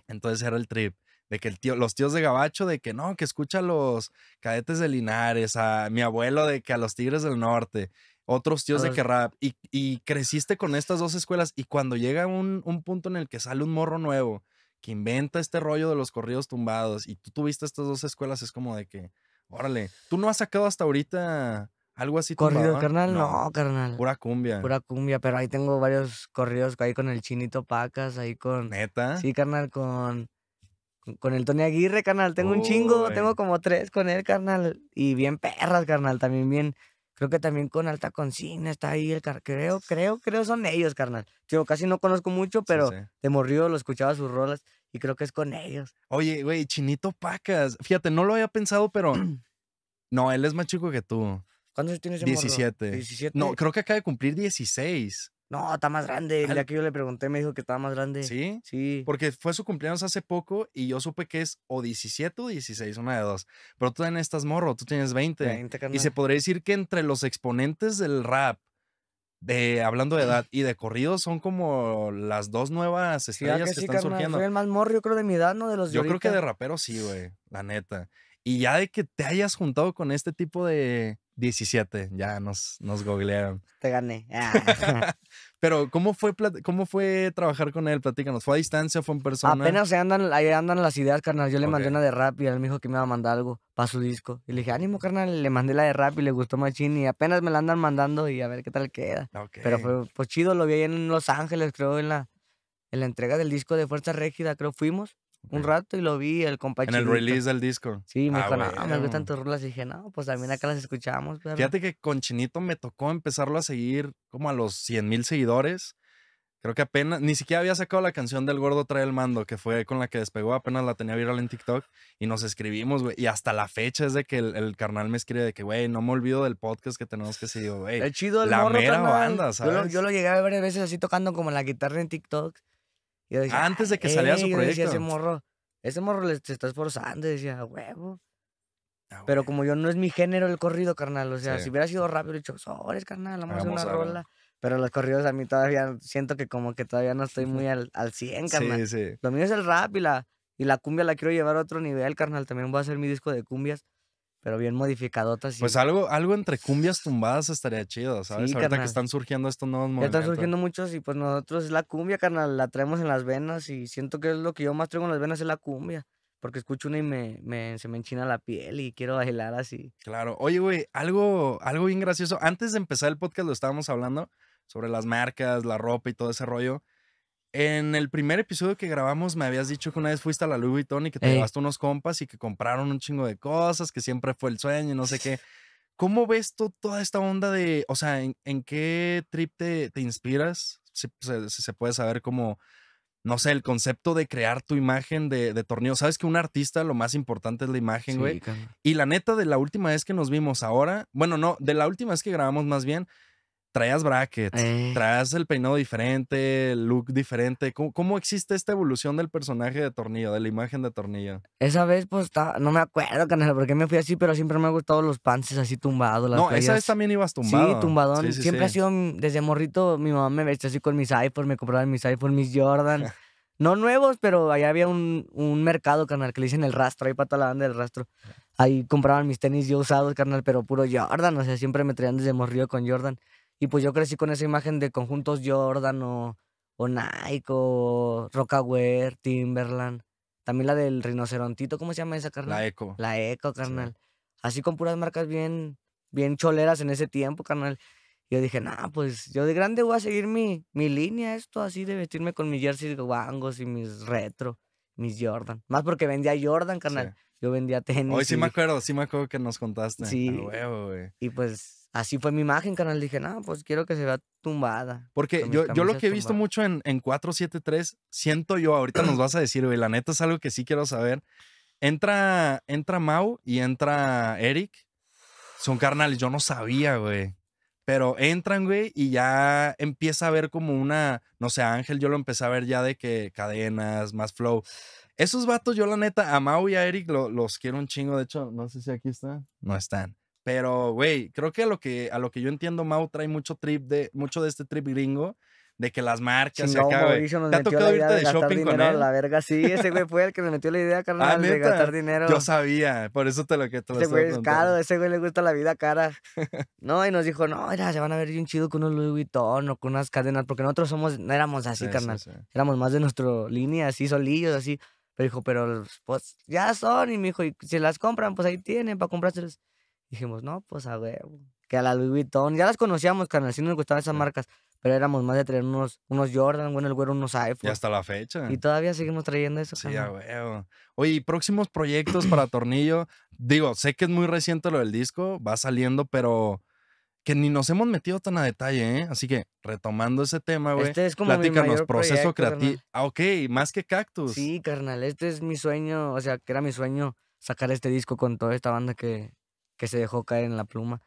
Entonces era el trip de que el tío, los tíos de Gabacho, de que no, que escucha a los cadetes de Linares, a mi abuelo de que a los Tigres del Norte, otros tíos de que rap, y, creciste con estas dos escuelas, y cuando llega un, punto en el que sale un morro nuevo, que inventa este rollo de los corridos tumbados, y tú tuviste estas dos escuelas, es como de que, órale, tú no has sacado hasta ahorita... Algo así. ¿Corrido, carnal? No, no, carnal. Pura cumbia. Pura cumbia, pero ahí tengo varios corridos ahí con el Chinito Pacas, ahí con. Neta. Sí, carnal, con con el Tony Aguirre, carnal. Tengo un chingo, tengo como tres con él, carnal. Y bien perras, carnal. También bien. Creo que también con Alta Concina está ahí el Creo, creo, creo son ellos, carnal. Yo casi no conozco mucho, pero te morrido lo escuchaba sus rolas y creo que es con ellos. Oye, güey, Chinito Pacas. Fíjate, no lo había pensado, pero. no, él es más chico que tú. ¿Cuántos tienes? 17. 17. No, creo que acaba de cumplir 16. No, está más grande. El día que yo le pregunté me dijo que estaba más grande. ¿Sí? Sí. Porque fue su cumpleaños hace poco y yo supe que es o 17 o 16, una de dos. Pero tú también estás morro, tú tienes 20. y se podría decir que entre los exponentes del rap, de hablando de [CLEARS THROAT] edad y de corrido, son como las dos nuevas estrellas que, sí, están surgiendo. el más morro, yo creo, de mi edad, ¿no? De los Yo creo que de rapero sí, güey, la neta. Y ya de que te hayas juntado con este tipo de 17, ya nos, nos googlearon. Te gané. Ah. [LAUGHS] Pero, ¿cómo fue, ¿cómo fue trabajar con él? Platícanos. ¿Fue a distancia? ¿Fue en persona? Apenas se andan, ahí andan las ideas, carnal. Yo le mandé una de rap y él me dijo que me iba a mandar algo para su disco. Y le dije, ánimo, carnal. Le mandé la de rap y le gustó machine. Y apenas me la andan mandando y a ver qué tal queda. Pero fue pues, chido. Lo vi ahí en Los Ángeles, creo, en la, en la entrega del disco de Fuerza Régida, creo, fuimos. Un rato y lo vi, el compañero. En el release del disco. Sí, me ah, me gustan tus rulas. Y dije, no, pues también acá las escuchamos. Fíjate que con Chinito me tocó empezarlo a seguir como a los 100 mil seguidores. Creo que apenas, ni siquiera había sacado la canción del gordo trae el mando, que fue con la que despegó, apenas la tenía viral en TikTok y nos escribimos, güey. Y hasta la fecha es de que el, carnal me escribe de que, güey, no me olvido del podcast que tenemos que seguir, güey. El chido La mera banda, ¿sabes? Yo yo lo, llegué a ver a veces así tocando como la guitarra en TikTok antes de que saliera su proyecto. ese morro, ese morro le, se está esforzando. Decía, huevo. Pero como yo no es mi género el corrido, carnal. O sea, si hubiera sido rápido, he dicho, sobres, carnal, vamos, una rola. Pero los corridos a mí todavía siento que como que todavía no estoy muy al, al 100, carnal. Lo mío es el rap y la, y la cumbia la quiero llevar a otro nivel, carnal. También voy a hacer mi disco de cumbias pero bien modificadotas. Pues algo, algo entre cumbias tumbadas estaría chido, ¿sabes? Sí, Ahorita que están surgiendo estos nuevos movimientos. Ya están surgiendo muchos y pues nosotros es la cumbia, carnal, la traemos en las venas y siento que es lo que yo más traigo en las venas es la cumbia. Porque escucho una y se me enchina la piel y quiero bailar así. Claro. Oye, güey, algo, algo bien gracioso. Antes de empezar el podcast lo estábamos hablando sobre las marcas, la ropa y todo ese rollo. En el primer episodio que grabamos me habías dicho que una vez fuiste a la Louis Vuitton y que te eh. llevaste unos compas y que compraron un chingo de cosas, que siempre fue el sueño y no sé qué. [LAUGHS] ¿Cómo ves tú toda esta onda de, o sea, en, qué trip te, inspiras? Si se, puede saber cómo, no sé, el concepto de crear tu imagen de, torneo. Sabes que un artista lo más importante es la imagen, güey. y la neta, de la última vez que nos vimos ahora, bueno, no, de la última vez que grabamos más bien, traías brackets, eh. traías el peinado diferente, el look diferente. ¿Cómo, existe esta evolución del personaje de Tornillo, de la imagen de Tornillo? Esa vez, pues, no me acuerdo, canal, porque me fui así, pero siempre me han gustado los pants así tumbados. no, esa vez también ibas tumbado. Sí, tumbadón. siempre ha sido, desde morrito, mi mamá me vestía así con mis iPhones, me compraban mis iPhones, mis Jordan. [LAUGHS] no nuevos, pero allá había un, un mercado, carnal, que le dicen el rastro, ahí para toda la banda del rastro. Eh. Ahí compraban mis tenis yo usados, carnal, pero puro Jordan, o sea, siempre me traían desde morrillo con Jordan. Y pues yo crecí con esa imagen de conjuntos Jordan o, o Nike o Timberland. También la del rinocerontito, ¿cómo se llama esa, carnal? La Eco. La Eco, carnal. Así con puras marcas bien, bien choleras en ese tiempo, carnal. Yo dije, nah, pues yo de grande voy a seguir mi, mi línea, esto así de vestirme con mis jerseys guangos y mis retro, mis Jordan. Más porque vendía Jordan, carnal. Yo vendía tenis. Hoy sí me acuerdo, sí me acuerdo que nos contaste. Sí. Y pues así fue mi imagen, canal. Dije, no, pues quiero que se vea tumbada. Porque yo, yo lo que he visto mucho en, en 473, siento yo, ahorita nos vas a decir, güey, la neta es algo que sí quiero saber. Entra, entra Mau y entra Eric. Son carnales, yo no sabía, güey. Pero entran, güey, y ya empieza a ver como una, no sé, Ángel, yo lo empecé a ver ya de que cadenas, más flow. Esos vatos, yo la neta, a Mau y a Eric los quiero un chingo. De hecho, no sé si aquí están, No están. Pero, güey, creo que a lo que, a lo que yo entiendo, Mau trae mucho trip de, mucho de este trip gringo, de que las marcas se se no, acaban. ¿Te ha tocado irte de, de shopping con él? La verga, sí, ese güey fue el que me metió la idea, [LAUGHS] ah, carnal, de gastar dinero. Yo sabía, por eso te lo que te Ese güey es caro, ese güey le gusta la vida cara. [LAUGHS] No, y nos dijo, no, mira, se van a ver bien chido con unos Louis Vuitton o con unas cadenas, porque nosotros somos, no éramos así, carnal. éramos más de nuestra línea, así, solillos, así. Pero dijo, pero pues ya son, y me dijo, y si las compran, pues ahí tienen para comprárselas dijimos, no, pues a ver, que a la Louis Vuitton, ya las conocíamos, carnal, si nos gustaban esas marcas, pero éramos más de tener unos, unos Jordan, bueno, el güero unos iPhone. Y hasta la fecha. Y todavía seguimos trayendo eso. Sí, a Oye, próximos proyectos para Tornillo? Digo, sé que es muy reciente lo del disco, va saliendo, pero que ni nos hemos metido tan a detalle, ¿eh? Así que, retomando ese tema, güey, este es como platícanos, mi mayor proceso creativo. Ah, ok, más que Cactus. Sí, carnal, este es mi sueño, o sea, que era mi sueño sacar este disco con toda esta banda que, que se dejó caer en la pluma.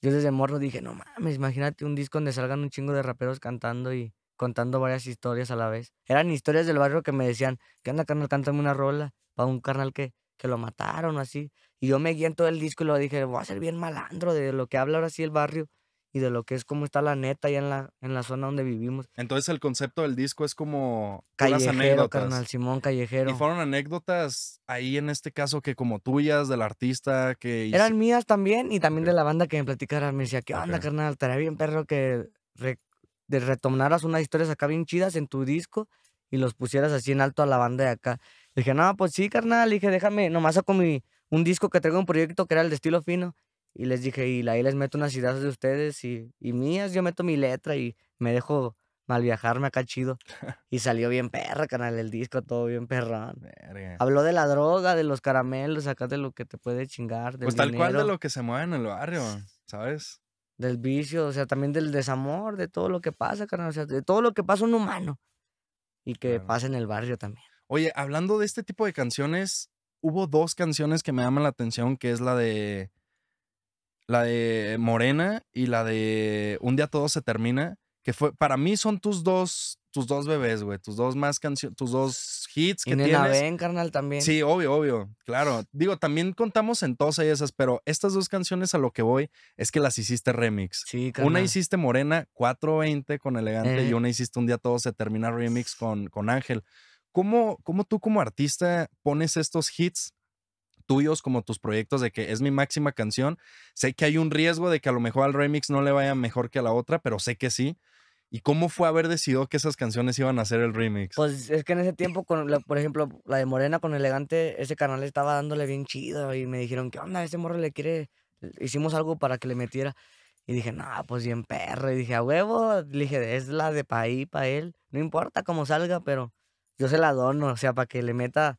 Yo desde morro dije, no mames, imagínate un disco donde salgan un chingo de raperos cantando y contando varias historias a la vez. Eran historias del barrio que me decían, ¿qué onda, carnal? Cántame una rola para un carnal que, que lo mataron o así. Y yo me guié en todo el disco y lo dije, voy a ser bien malandro de lo que habla ahora sí el barrio y de lo que es cómo está la neta allá en la, en la zona donde vivimos. Entonces el concepto del disco es como callejero, carnal Simón, callejero. Y fueron anécdotas ahí en este caso que como tuyas, del artista que... Eran mías también y también de la banda que me platicara. Me decía, ¿qué onda, carnal? Estaría bien, perro, que de retomaras unas historias acá bien chidas en tu disco y los pusieras así en alto a la banda de acá. Le dije, no, pues sí, carnal. Le dije, déjame, nomás saco mi, un disco que traigo un proyecto que era el de estilo fino. Y les dije, y ahí les meto unas ideas de ustedes y, mías, yo meto mi letra y me dejo mal viajarme acá chido. [LAUGHS] Y salió bien perra, canal, el disco, todo bien perrón. Habló de la droga, de los caramelos, acá de lo que te puede chingar. pues tal cual de lo que se mueve en el barrio, ¿sabes? Del vicio, o sea, también del desamor, de todo lo que pasa, canal, o sea, de todo lo que pasa un humano. Y que pasa en el barrio también. Oye, hablando de este tipo de canciones, hubo dos canciones que me llaman la atención, que es la de la de Morena y la de Un día todo se termina, que fue, para mí son tus dos, tus dos bebés, güey, tus dos más canciones, tus dos hits que y el Ven, carnal, también. Sí, obvio, obvio, claro. Digo, también contamos en todas esas, pero estas dos canciones a lo que voy es que las hiciste remix. Sí, Una hiciste Morena 420 con Elegante y una hiciste Un día todo se termina remix con, con Ángel. ¿Cómo, ¿Cómo tú como artista pones estos hits tuyos como tus proyectos de que es mi máxima canción. Sé que hay un riesgo de que a lo mejor al remix no le vaya mejor que a la otra, pero sé que sí. ¿Y cómo fue haber decidido que esas canciones iban a ser el remix? Pues es que en ese tiempo, con por ejemplo, la de Morena con Elegante, ese canal estaba dándole bien chido y me dijeron, ¿qué onda? Ese morro le quiere, hicimos algo para que le metiera. Y dije, no, pues bien perro. Y dije, a huevo, le dije, es la de paí pa' él. No importa cómo salga, pero yo se la dono, o sea, para que le meta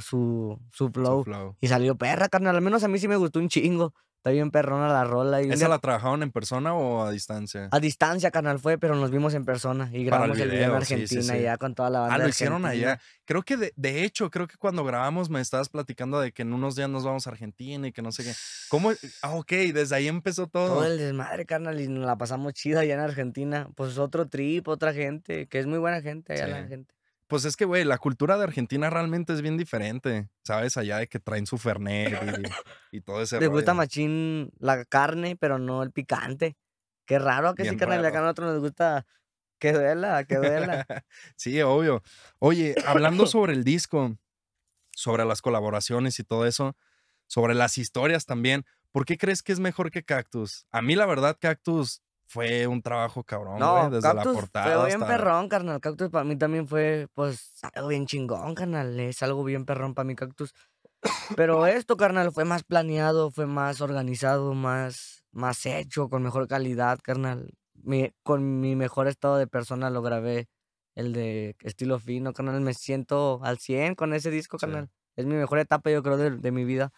su, su, flow, Y salió perra, carnal. Al menos a mí sí me gustó un chingo. Está bien perrona la rola. Y ¿Esa la trabajaron en persona o a distancia? A distancia, carnal, fue, pero nos vimos en persona y grabamos el video, en Argentina ya con toda la ah, banda. Ah, lo hicieron allá. Creo que, de, de, hecho, creo que cuando grabamos me estabas platicando de que en unos días nos vamos a Argentina y que no sé qué. ¿Cómo? Ah, ok, desde ahí empezó todo. Todo el desmadre, carnal, y nos la pasamos chida allá en Argentina. Pues otro trip, otra gente, que es muy buena gente allá la gente. Pues es que, güey, la cultura de Argentina realmente es bien diferente. ¿Sabes? Allá de que traen su fernet y, todo ese. Les gusta machín la carne, pero no el picante. Qué raro que si carne la carne a otro nos gusta. Que duela, que duela. [LAUGHS] sí, obvio. Oye, hablando [LAUGHS] sobre el disco, sobre las colaboraciones y todo eso, sobre las historias también, ¿por qué crees que es mejor que Cactus? A mí, la verdad, Cactus fue un trabajo cabrón, güey, desde la portada. Fue bien perrón, carnal. Cactus para mí también fue, pues, algo bien chingón, carnal. Es algo bien perrón para mí, Cactus. Pero esto, carnal, fue más planeado, fue más organizado, más, más hecho, con mejor calidad, carnal. con mi mejor estado de persona lo grabé, el de estilo fino, carnal. Me siento al 100 con ese disco, carnal. Es mi mejor etapa, yo creo, de mi vida,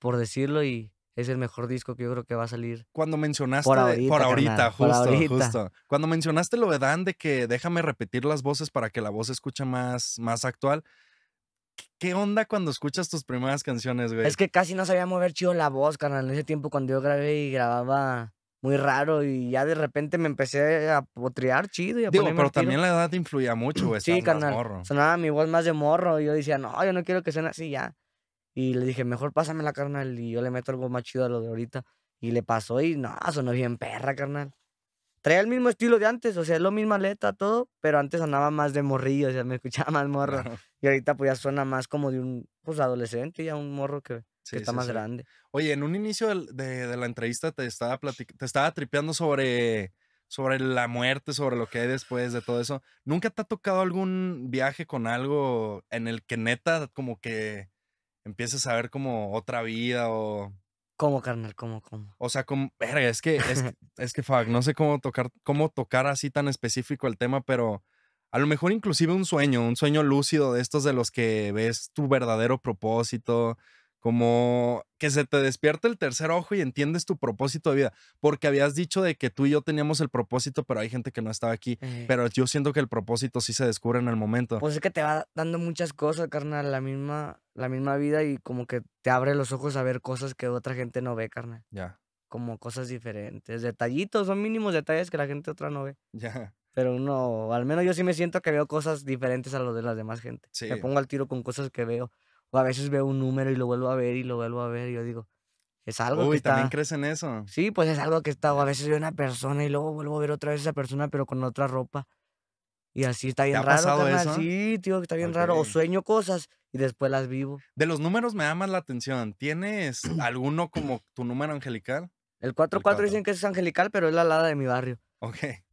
por decirlo. Y es el mejor disco que yo creo que va a salir. Cuando mencionaste. Por ahorita, justo, por justo. Cuando mencionaste lo de Dan, de que déjame repetir las voces para que la voz escuche más, más actual. ¿Qué onda cuando escuchas tus primeras canciones, güey? Es que casi no sabía mover chido la voz, carnal. En ese tiempo cuando yo grabé y grababa muy raro y ya de repente me empecé a potrear chido. Y Digo, pero también la edad influía mucho, güey. Sí, carnal. Sonaba mi voz más de morro y yo decía, no, yo no quiero que suene así ya. Y le dije, mejor pásame la carnal y yo le meto algo más chido a lo de ahorita. Y le pasó y no, sonó bien perra, carnal. Traía el mismo estilo de antes, o sea, es lo mismo letra, todo, pero antes sonaba más de morrillo, o sea, me escuchaba [LAUGHS] más morro. Y ahorita pues ya suena más como de un pues, adolescente, a un morro que, está más grande. Oye, en un inicio de, la entrevista te estaba, te estaba tripeando sobre, sobre la muerte, sobre lo que hay después de todo eso. ¿Nunca te ha tocado algún viaje con algo en el que neta como que empiezas a ver como otra vida o... ¿Cómo, carnal? ¿Cómo, cómo? O sea, como, es que, es, [LAUGHS] es que, fuck, no sé cómo tocar, cómo tocar así tan específico el tema, pero a lo mejor inclusive un sueño, un sueño lúcido de estos de los que ves tu verdadero propósito, como que se te despierta el tercer ojo y entiendes tu propósito de vida, porque habías dicho de que tú y yo teníamos el propósito, pero hay gente que no estaba aquí, eh. pero yo siento que el propósito sí se descubre en el momento. Pues es que te va dando muchas cosas, carnal, la misma, la misma vida y como que te abre los ojos a ver cosas que otra gente no ve, carnal. Ya. Como cosas diferentes, detallitos, son mínimos detalles que la gente otra no ve. Ya. Pero uno, al menos yo sí me siento que veo cosas diferentes a lo de las demás gente. Sí. Me pongo al tiro con cosas que veo a veces veo un número y lo vuelvo a ver y lo vuelvo a ver y yo digo, es algo que está... también crees en eso. Sí, pues es algo que está, o a eh. veces veo una persona y luego vuelvo a ver otra vez a esa persona, pero con otra ropa. Y así está bien ¿Te ha raro. Pasado eso? Sí, tío, está bien raro. O sueño cosas y después las vivo. De los números me da más la atención. ¿Tienes [CLEARS THROAT] alguno como tu número angelical? El 44 dicen que es angelical, pero es la alada de mi barrio.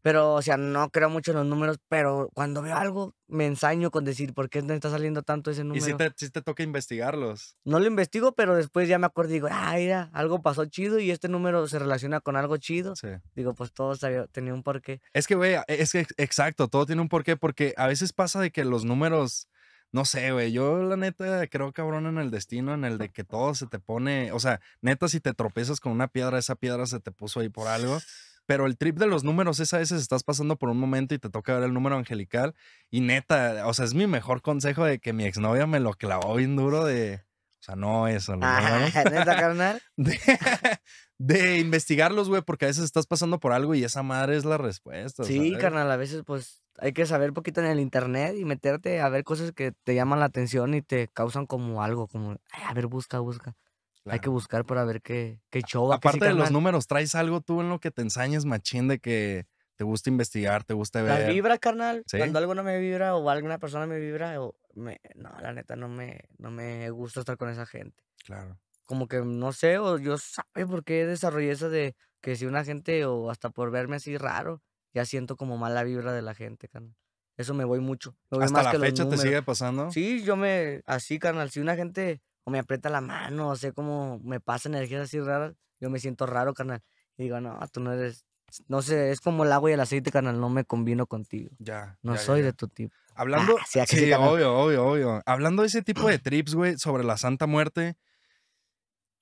Pero, o sea, no creo mucho en los números, pero cuando veo algo me ensaño con decir por qué me está saliendo tanto ese número. ¿Y si te, toca investigarlos? No lo investigo, pero después ya me acuerdo y digo, ah, mira, algo pasó chido y este número se relaciona con algo chido. Digo, pues todo tenía un porqué. Es que, güey, es que exacto, todo tiene un porqué porque a veces pasa de que los números... No sé, güey, yo la neta creo cabrón en el destino, en el de que todo se te pone, o sea, neta si te tropezas con una piedra, esa piedra se te puso ahí por algo. Pero el trip de los números es a veces estás pasando por un momento y te toca ver el número angelical. Y neta, o sea, es mi mejor consejo de que mi exnovia me lo clavó bien duro de. O sea, no eso, ¿no? [LAUGHS] ¿Neta, carnal? [LAUGHS] De, investigarlos, güey, porque a veces estás pasando por algo y esa madre es la respuesta. Sí, carnal, a veces pues hay que saber poquito en el internet y meterte a ver cosas que te llaman la atención y te causan como algo, como, a ver, busca, busca. Hay que buscar para ver qué, qué show. A, aparte de los números, ¿traes algo tú en lo que te ensañes, machín, de que te gusta investigar, te gusta ver? La vibra, carnal. Cuando algo no me vibra o alguna persona me vibra, o me, no, la neta, no me, no me gusta estar con esa gente. Claro. Como que no sé, o yo sabe por qué desarrollé eso de que si una gente, o hasta por verme así raro, ya siento como mala vibra de la gente, carnal. Eso me voy mucho. ¿Hasta la fecha te sigue pasando? Sí, yo me, así, carnal, si una gente o me aprieta la mano, o sé cómo me pasa energías así raras, yo me siento raro, carnal. Y digo, no, tú no eres, no sé, es como el agua y el aceite, carnal, no me combino contigo. Ya. No soy de tu tipo. Hablando, ah, sí obvio, obvio, obvio. Hablando de ese tipo de trips, güey, sobre la Santa Muerte,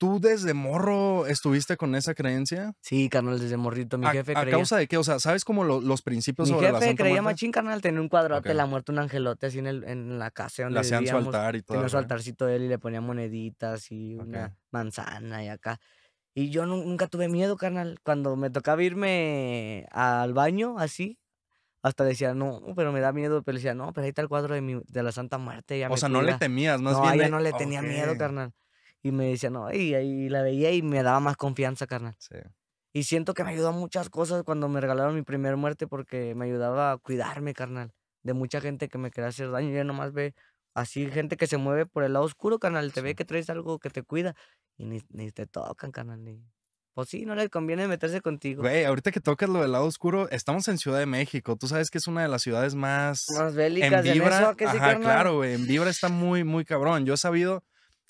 ¿Tú desde morro estuviste con esa creencia? Sí, carnal, desde morrito. Mi jefe creía. ¿A causa de qué? O sea, ¿sabes cómo los principios mi sobre la Mi jefe creía machín, carnal, tenía un cuadro de la muerte, un angelote así en, la casa donde Le hacían vivíamos, su y todo. Tenía su altarcito de él y le ponía moneditas y una manzana y acá. Y yo nunca tuve miedo, carnal. Cuando me tocaba irme al baño, así, hasta decía, no, pero me da miedo. Pero decía, no, pero ahí está el cuadro de, la Santa Muerte. o sea, no le temías, más no, bien. No, yo no le tenía miedo, carnal. Y me decía, no, y, ahí la veía y me daba más confianza, carnal. Sí. Y siento que me ayudó a muchas cosas cuando me regalaron mi primer muerte porque me ayudaba a cuidarme, carnal. De mucha gente que me quería hacer daño. Yo nomás ve así gente que se mueve por el lado oscuro, carnal. Te ve que traes algo que te cuida y ni, te tocan, carnal. Pues sí, no les conviene meterse contigo. Güey, ahorita que tocas lo del lado oscuro, estamos en Ciudad de México. Tú sabes que es una de las ciudades más... Más bélicas. En vibra, eso, sí, ajá, claro, güey. En vibra está muy, muy cabrón. Yo he sabido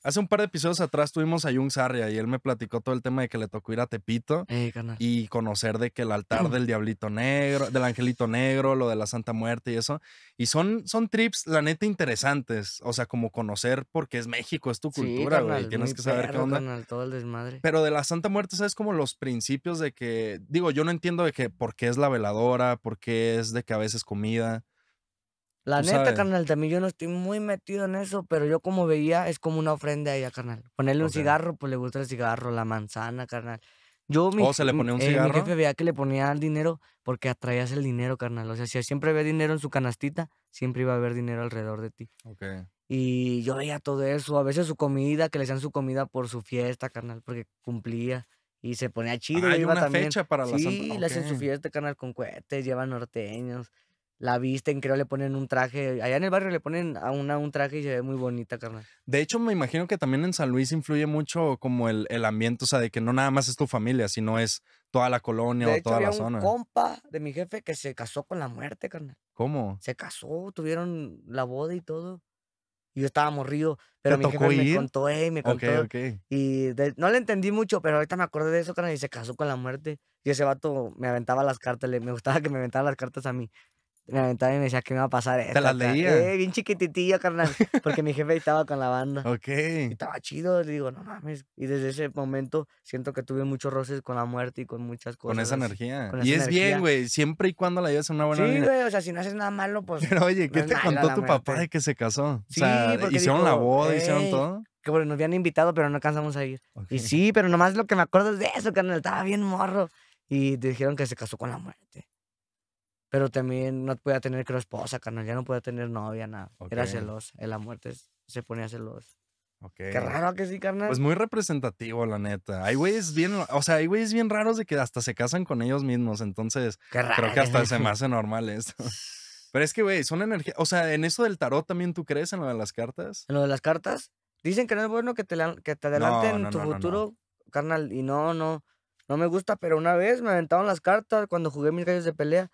Hace un par de episodios atrás tuvimos a Jung Sarria y él me platicó todo el tema de que le tocó ir a Tepito eh, y conocer de que el altar [CLEARS THROAT] del diablito negro, del angelito negro, lo de la Santa Muerte y eso. Y son, son trips, la neta, interesantes. O sea, como conocer porque es México, es tu cultura, Tienes que saber qué onda. desmadre. Pero de la Santa Muerte, ¿sabes? Como los principios de que, digo, yo no entiendo de que por qué es la veladora, por qué es de que a veces comida. La neta, carnal, también yo no estoy muy metido en eso, pero yo como veía, es como una ofrenda a ella, carnal. Ponerle un cigarro, pues le gusta el cigarro, la manzana, carnal. Yo, mi, ¿O se le ponía un eh, cigarro. Mi jefe veía que le ponía el dinero porque atraías el dinero, carnal. O sea, si siempre veía dinero en su canastita, siempre iba a haber dinero alrededor de ti. Ok. Y yo veía todo eso. A veces su comida, que le hacían su comida por su fiesta, carnal, porque cumplía. Y se ponía chido. Ah, hay iba una fecha para la Sí, le hacían su fiesta, carnal, con cohetes, llevan norteños la visten, creo le ponen un traje. Allá en el barrio le ponen a una un traje y se ve muy bonita, carnal. De hecho, me imagino que también en San Luis influye mucho como el, el ambiente, o sea, de que no nada más es tu familia, sino es toda la colonia o toda la zona. un compa de mi jefe que se casó con la muerte, carnal. ¿Cómo? Se casó, tuvieron la boda y todo. Y yo estaba morrido, pero mi jefe me contó, eh, me contó. Y no le entendí mucho, pero ahorita me acordé de eso, carnal, y se casó con la muerte. Y ese vato me aventaba las cartas, le, me gustaba que me aventara las cartas a mí me aventaba y me decía, que me iba a pasar? Esta, ¿Te las leía? Eh, bien chiquititillo carnal. Porque mi jefe estaba con la banda. [LAUGHS] Ok. Y estaba chido. Le digo, no mames. Y desde ese momento siento que tuve muchos roces con la muerte y con muchas cosas. Con esa energía. y es bien, güey. Siempre y cuando la llevas en una buena Sí, güey. O sea, si no haces nada malo, pues. [LAUGHS] Pero oye, ¿qué te contó tu papá de que se casó? Sí, o sea, hicieron la boda, hicieron todo que bueno, nos habían invitado, pero no alcanzamos a ir. Y sí, pero nomás lo que me acuerdo es de eso, carnal, estaba bien morro. Y te dijeron que se casó con la muerte. Pero también no podía tener creo esposa, carnal. Ya no podía tener novia, nada. Era celoso. En eh, la muerte se ponía celoso. Okay. Qué raro que sí, carnal. Pues muy representativo, la neta. Hay güeyes bien, o sea, hay es bien raros de que hasta se casan con ellos mismos. Entonces, creo que hasta se me [LAUGHS] hace normal esto. [LAUGHS] Pero es que, güey, son energía. O sea, en eso del tarot también tú crees en lo de las cartas. En lo de las cartas. Dicen que no es bueno que te, que te adelanten tu futuro, carnal. Y no, no, no me gusta. Pero una vez me aventaron las cartas cuando jugué mis calles de pelea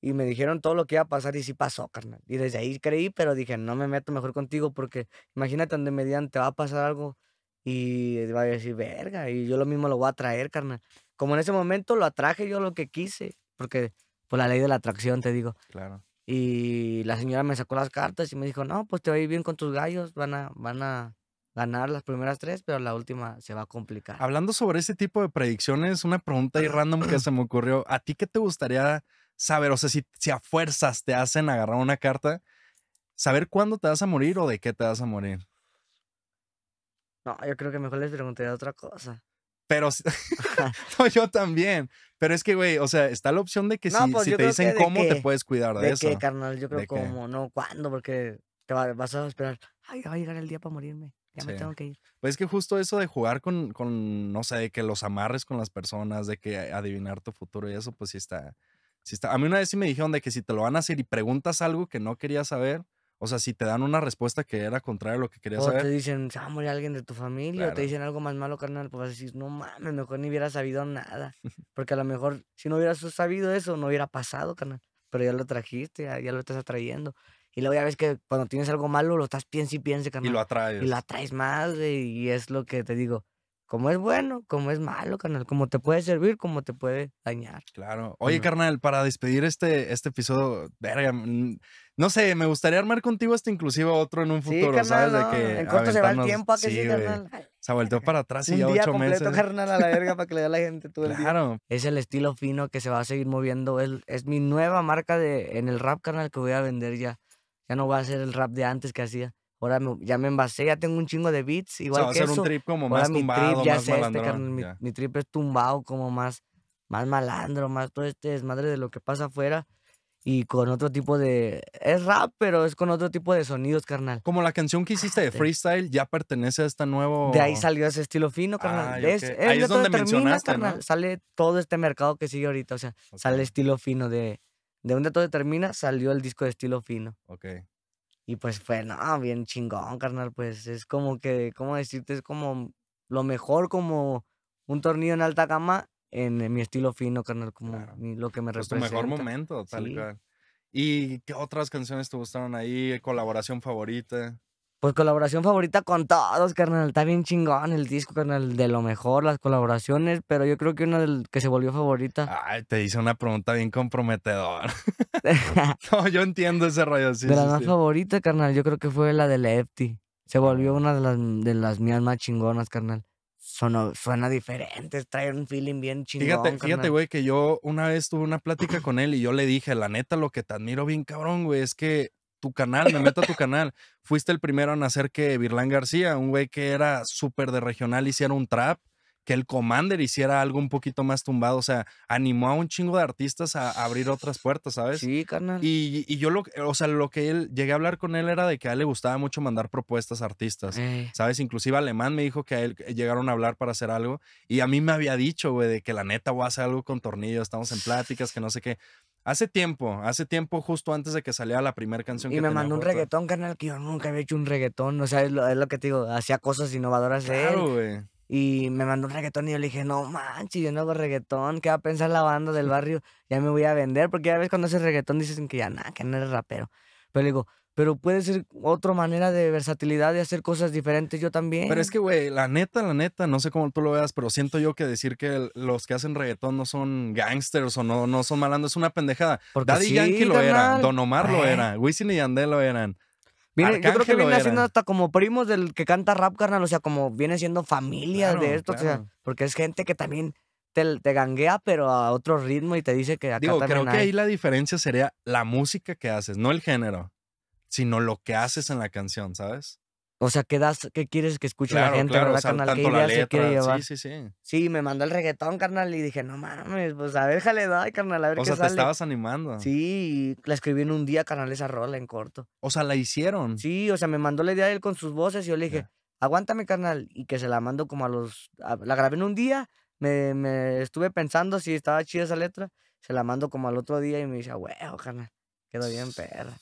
y me dijeron todo lo que iba a pasar y sí pasó, carnal. Y desde ahí creí, pero dije, no me meto mejor contigo porque imagínate donde me te va a pasar algo y va a decir, verga, y yo lo mismo lo voy a traer, carnal. Como en ese momento lo atraje yo lo que quise, porque por pues, la ley de la atracción, te digo. Claro. Y la señora me sacó las cartas y me dijo, no, pues te va a ir bien con tus gallos, van a, van a ganar las primeras tres, pero la última se va a complicar. Hablando sobre ese tipo de predicciones, una pregunta ahí random que se me ocurrió, ¿a ti qué te gustaría saber, o sea, si, si a fuerzas te hacen agarrar una carta, saber cuándo te vas a morir o de qué te vas a morir. No, yo creo que mejor les preguntaría otra cosa. Pero [LAUGHS] yo también. Pero es que, güey, o sea, está la opción de que si, pues te dicen cómo, te puedes cuidar de, de qué, carnal? Yo creo cómo, no cuándo, porque te vas a esperar. Ay, va a llegar el día para morirme. Ya me tengo que ir. Pues es que justo eso de jugar con, con, no sé, de que los amarres con las personas, de que adivinar tu futuro y eso, pues sí está, a mí una vez sí me dijeron de que si te lo van a hacer y preguntas algo que no querías saber, o sea, si te dan una respuesta que era contraria a lo que querías saber. O te dicen, se ah, alguien de tu familia, o te dicen algo más malo, carnal, pues vas no mames, mejor ni hubiera sabido nada. Porque a lo mejor, si no hubieras sabido eso, no hubiera pasado, carnal. Pero ya lo trajiste, ya, lo estás atrayendo. Y luego ya ves que cuando tienes algo malo, lo estás piensa y piensa, carnal. Y lo atraes. Y lo atraes más, y es lo que te digo como es bueno, como es malo, carnal, como te puede servir, como te puede dañar. Claro. Oye, carnal, para despedir este, este episodio, verga, mm, no sé, me gustaría armar contigo este inclusive otro en un futuro, ¿sabes? en cuanto se va el tiempo, ¿a que sí, carnal? Se volteó para atrás y ya ocho completo, meses. carnal, a la verga para que le dé a la gente todo el Claro. Es el estilo fino que se va a seguir moviendo. Es, mi nueva marca de, en el rap, carnal, que voy a vender ya. Ya no voy a hacer el rap de antes que hacía Ahora ya me envasé, ya tengo un chingo de beats. Igual va que a ser eso. un trip como más mi trip, ya más este, mi, trip es tumbado, como más, más malandro, más todo este desmadre de lo que pasa afuera. Y con otro tipo de. Es rap, pero es con otro tipo de sonidos, carnal. Como la canción que hiciste de ah, freestyle ya pertenece a este nuevo. De ahí salió ese estilo fino, carnal. ahí es donde carnal. Sale todo este mercado que sigue ahorita. O sea, sale estilo fino de. De donde todo termina, salió el disco de estilo fino. Ok. Y pues fue, no, bien chingón, carnal, pues es como que, ¿cómo decirte? Es como lo mejor, como un tornillo en alta gama en, mi estilo fino, carnal, como lo que me representa. Es tu mejor momento, tal cual. ¿Y qué otras canciones te gustaron ahí? ¿Colaboración favorita? Pues colaboración favorita con todos, carnal. Está bien chingón el disco, carnal. De lo mejor, las colaboraciones, pero yo creo que una del que se volvió favorita. Ay, te hice una pregunta bien comprometedora. [LAUGHS] [LAUGHS] no, yo entiendo ese rollo. Sí, de la más favorita, carnal, yo creo que fue la de Lefty. Se volvió una de las, de las mías más chingonas, carnal. suena diferente, trae un feeling bien chingón. Fíjate, fíjate, güey, que yo una vez tuve una plática con él y yo le dije, la neta, lo que te admiro bien, cabrón, güey, es que tu canal, me meto a tu canal. Fuiste el primero en hacer que Virlán García, un güey que era súper de regional, hiciera un trap, que el Commander hiciera algo un poquito más tumbado. O sea, animó a un chingo de artistas a abrir otras puertas, ¿sabes? Sí, carnal. Y, yo lo, o sea, lo que él, llegué a hablar con él era de que a él le gustaba mucho mandar propuestas a artistas, eh. ¿sabes? Inclusive Alemán me dijo que a él llegaron a hablar para hacer algo y a mí me había dicho, güey, de que la neta voy a hacer algo con Tornillo, estamos en pláticas, que no sé qué. Hace tiempo, hace tiempo, justo antes de que saliera la primera canción. Y me mandó un reggaetón, carnal, que yo nunca había hecho un reggaetón. O sea, es lo, que te digo, hacía cosas innovadoras claro, de Y me mandó un reggaetón y yo le dije, no manches, yo no hago reggaetón, ¿qué va a pensar la banda del [LAUGHS] barrio? Ya me voy a vender, porque ya ves cuando haces reggaetón dicen que ya nada, que no eres rapero. Pero le digo, pero puede ser otra manera de versatilidad, de hacer cosas diferentes yo también. Pero es que, güey, la neta, la neta, no sé cómo tú lo veas, pero siento yo que decir que los que hacen reggaetón no son gangsters o no, no son malandros es una pendejada. Porque Daddy Yankee lo era, Don Omar lo era, Wisin y Yandel lo eran. yo creo que viene siendo hasta como primos del que canta rap, carnal, o sea, como viene siendo familia de esto, o sea, porque es gente que también... Te, ganguea, pero a otro ritmo y te dice que acá Digo, creo que ahí la diferencia sería la música que haces, no el género sino lo que haces en la canción, ¿sabes? O sea, ¿qué, das, qué quieres que escuche la gente, verdad, carnal? ¿Qué idea se quiere Sí, sí, sí. Sí, me mandó el reggaetón, carnal, y dije, no mames, pues a ver, jale, doy, carnal, a ver qué sale. O sea, te estabas animando. Sí, la escribí en un día, carnal, esa rola en corto. O sea, la hicieron. Sí, o sea, me mandó la idea de él con sus voces y yo le dije, aguántame, carnal, y que se la mando como a los... la grabé en un día, me, estuve pensando si estaba chida esa letra, se la mando como al otro día y me dice, huevo, carnal, quedó bien perra.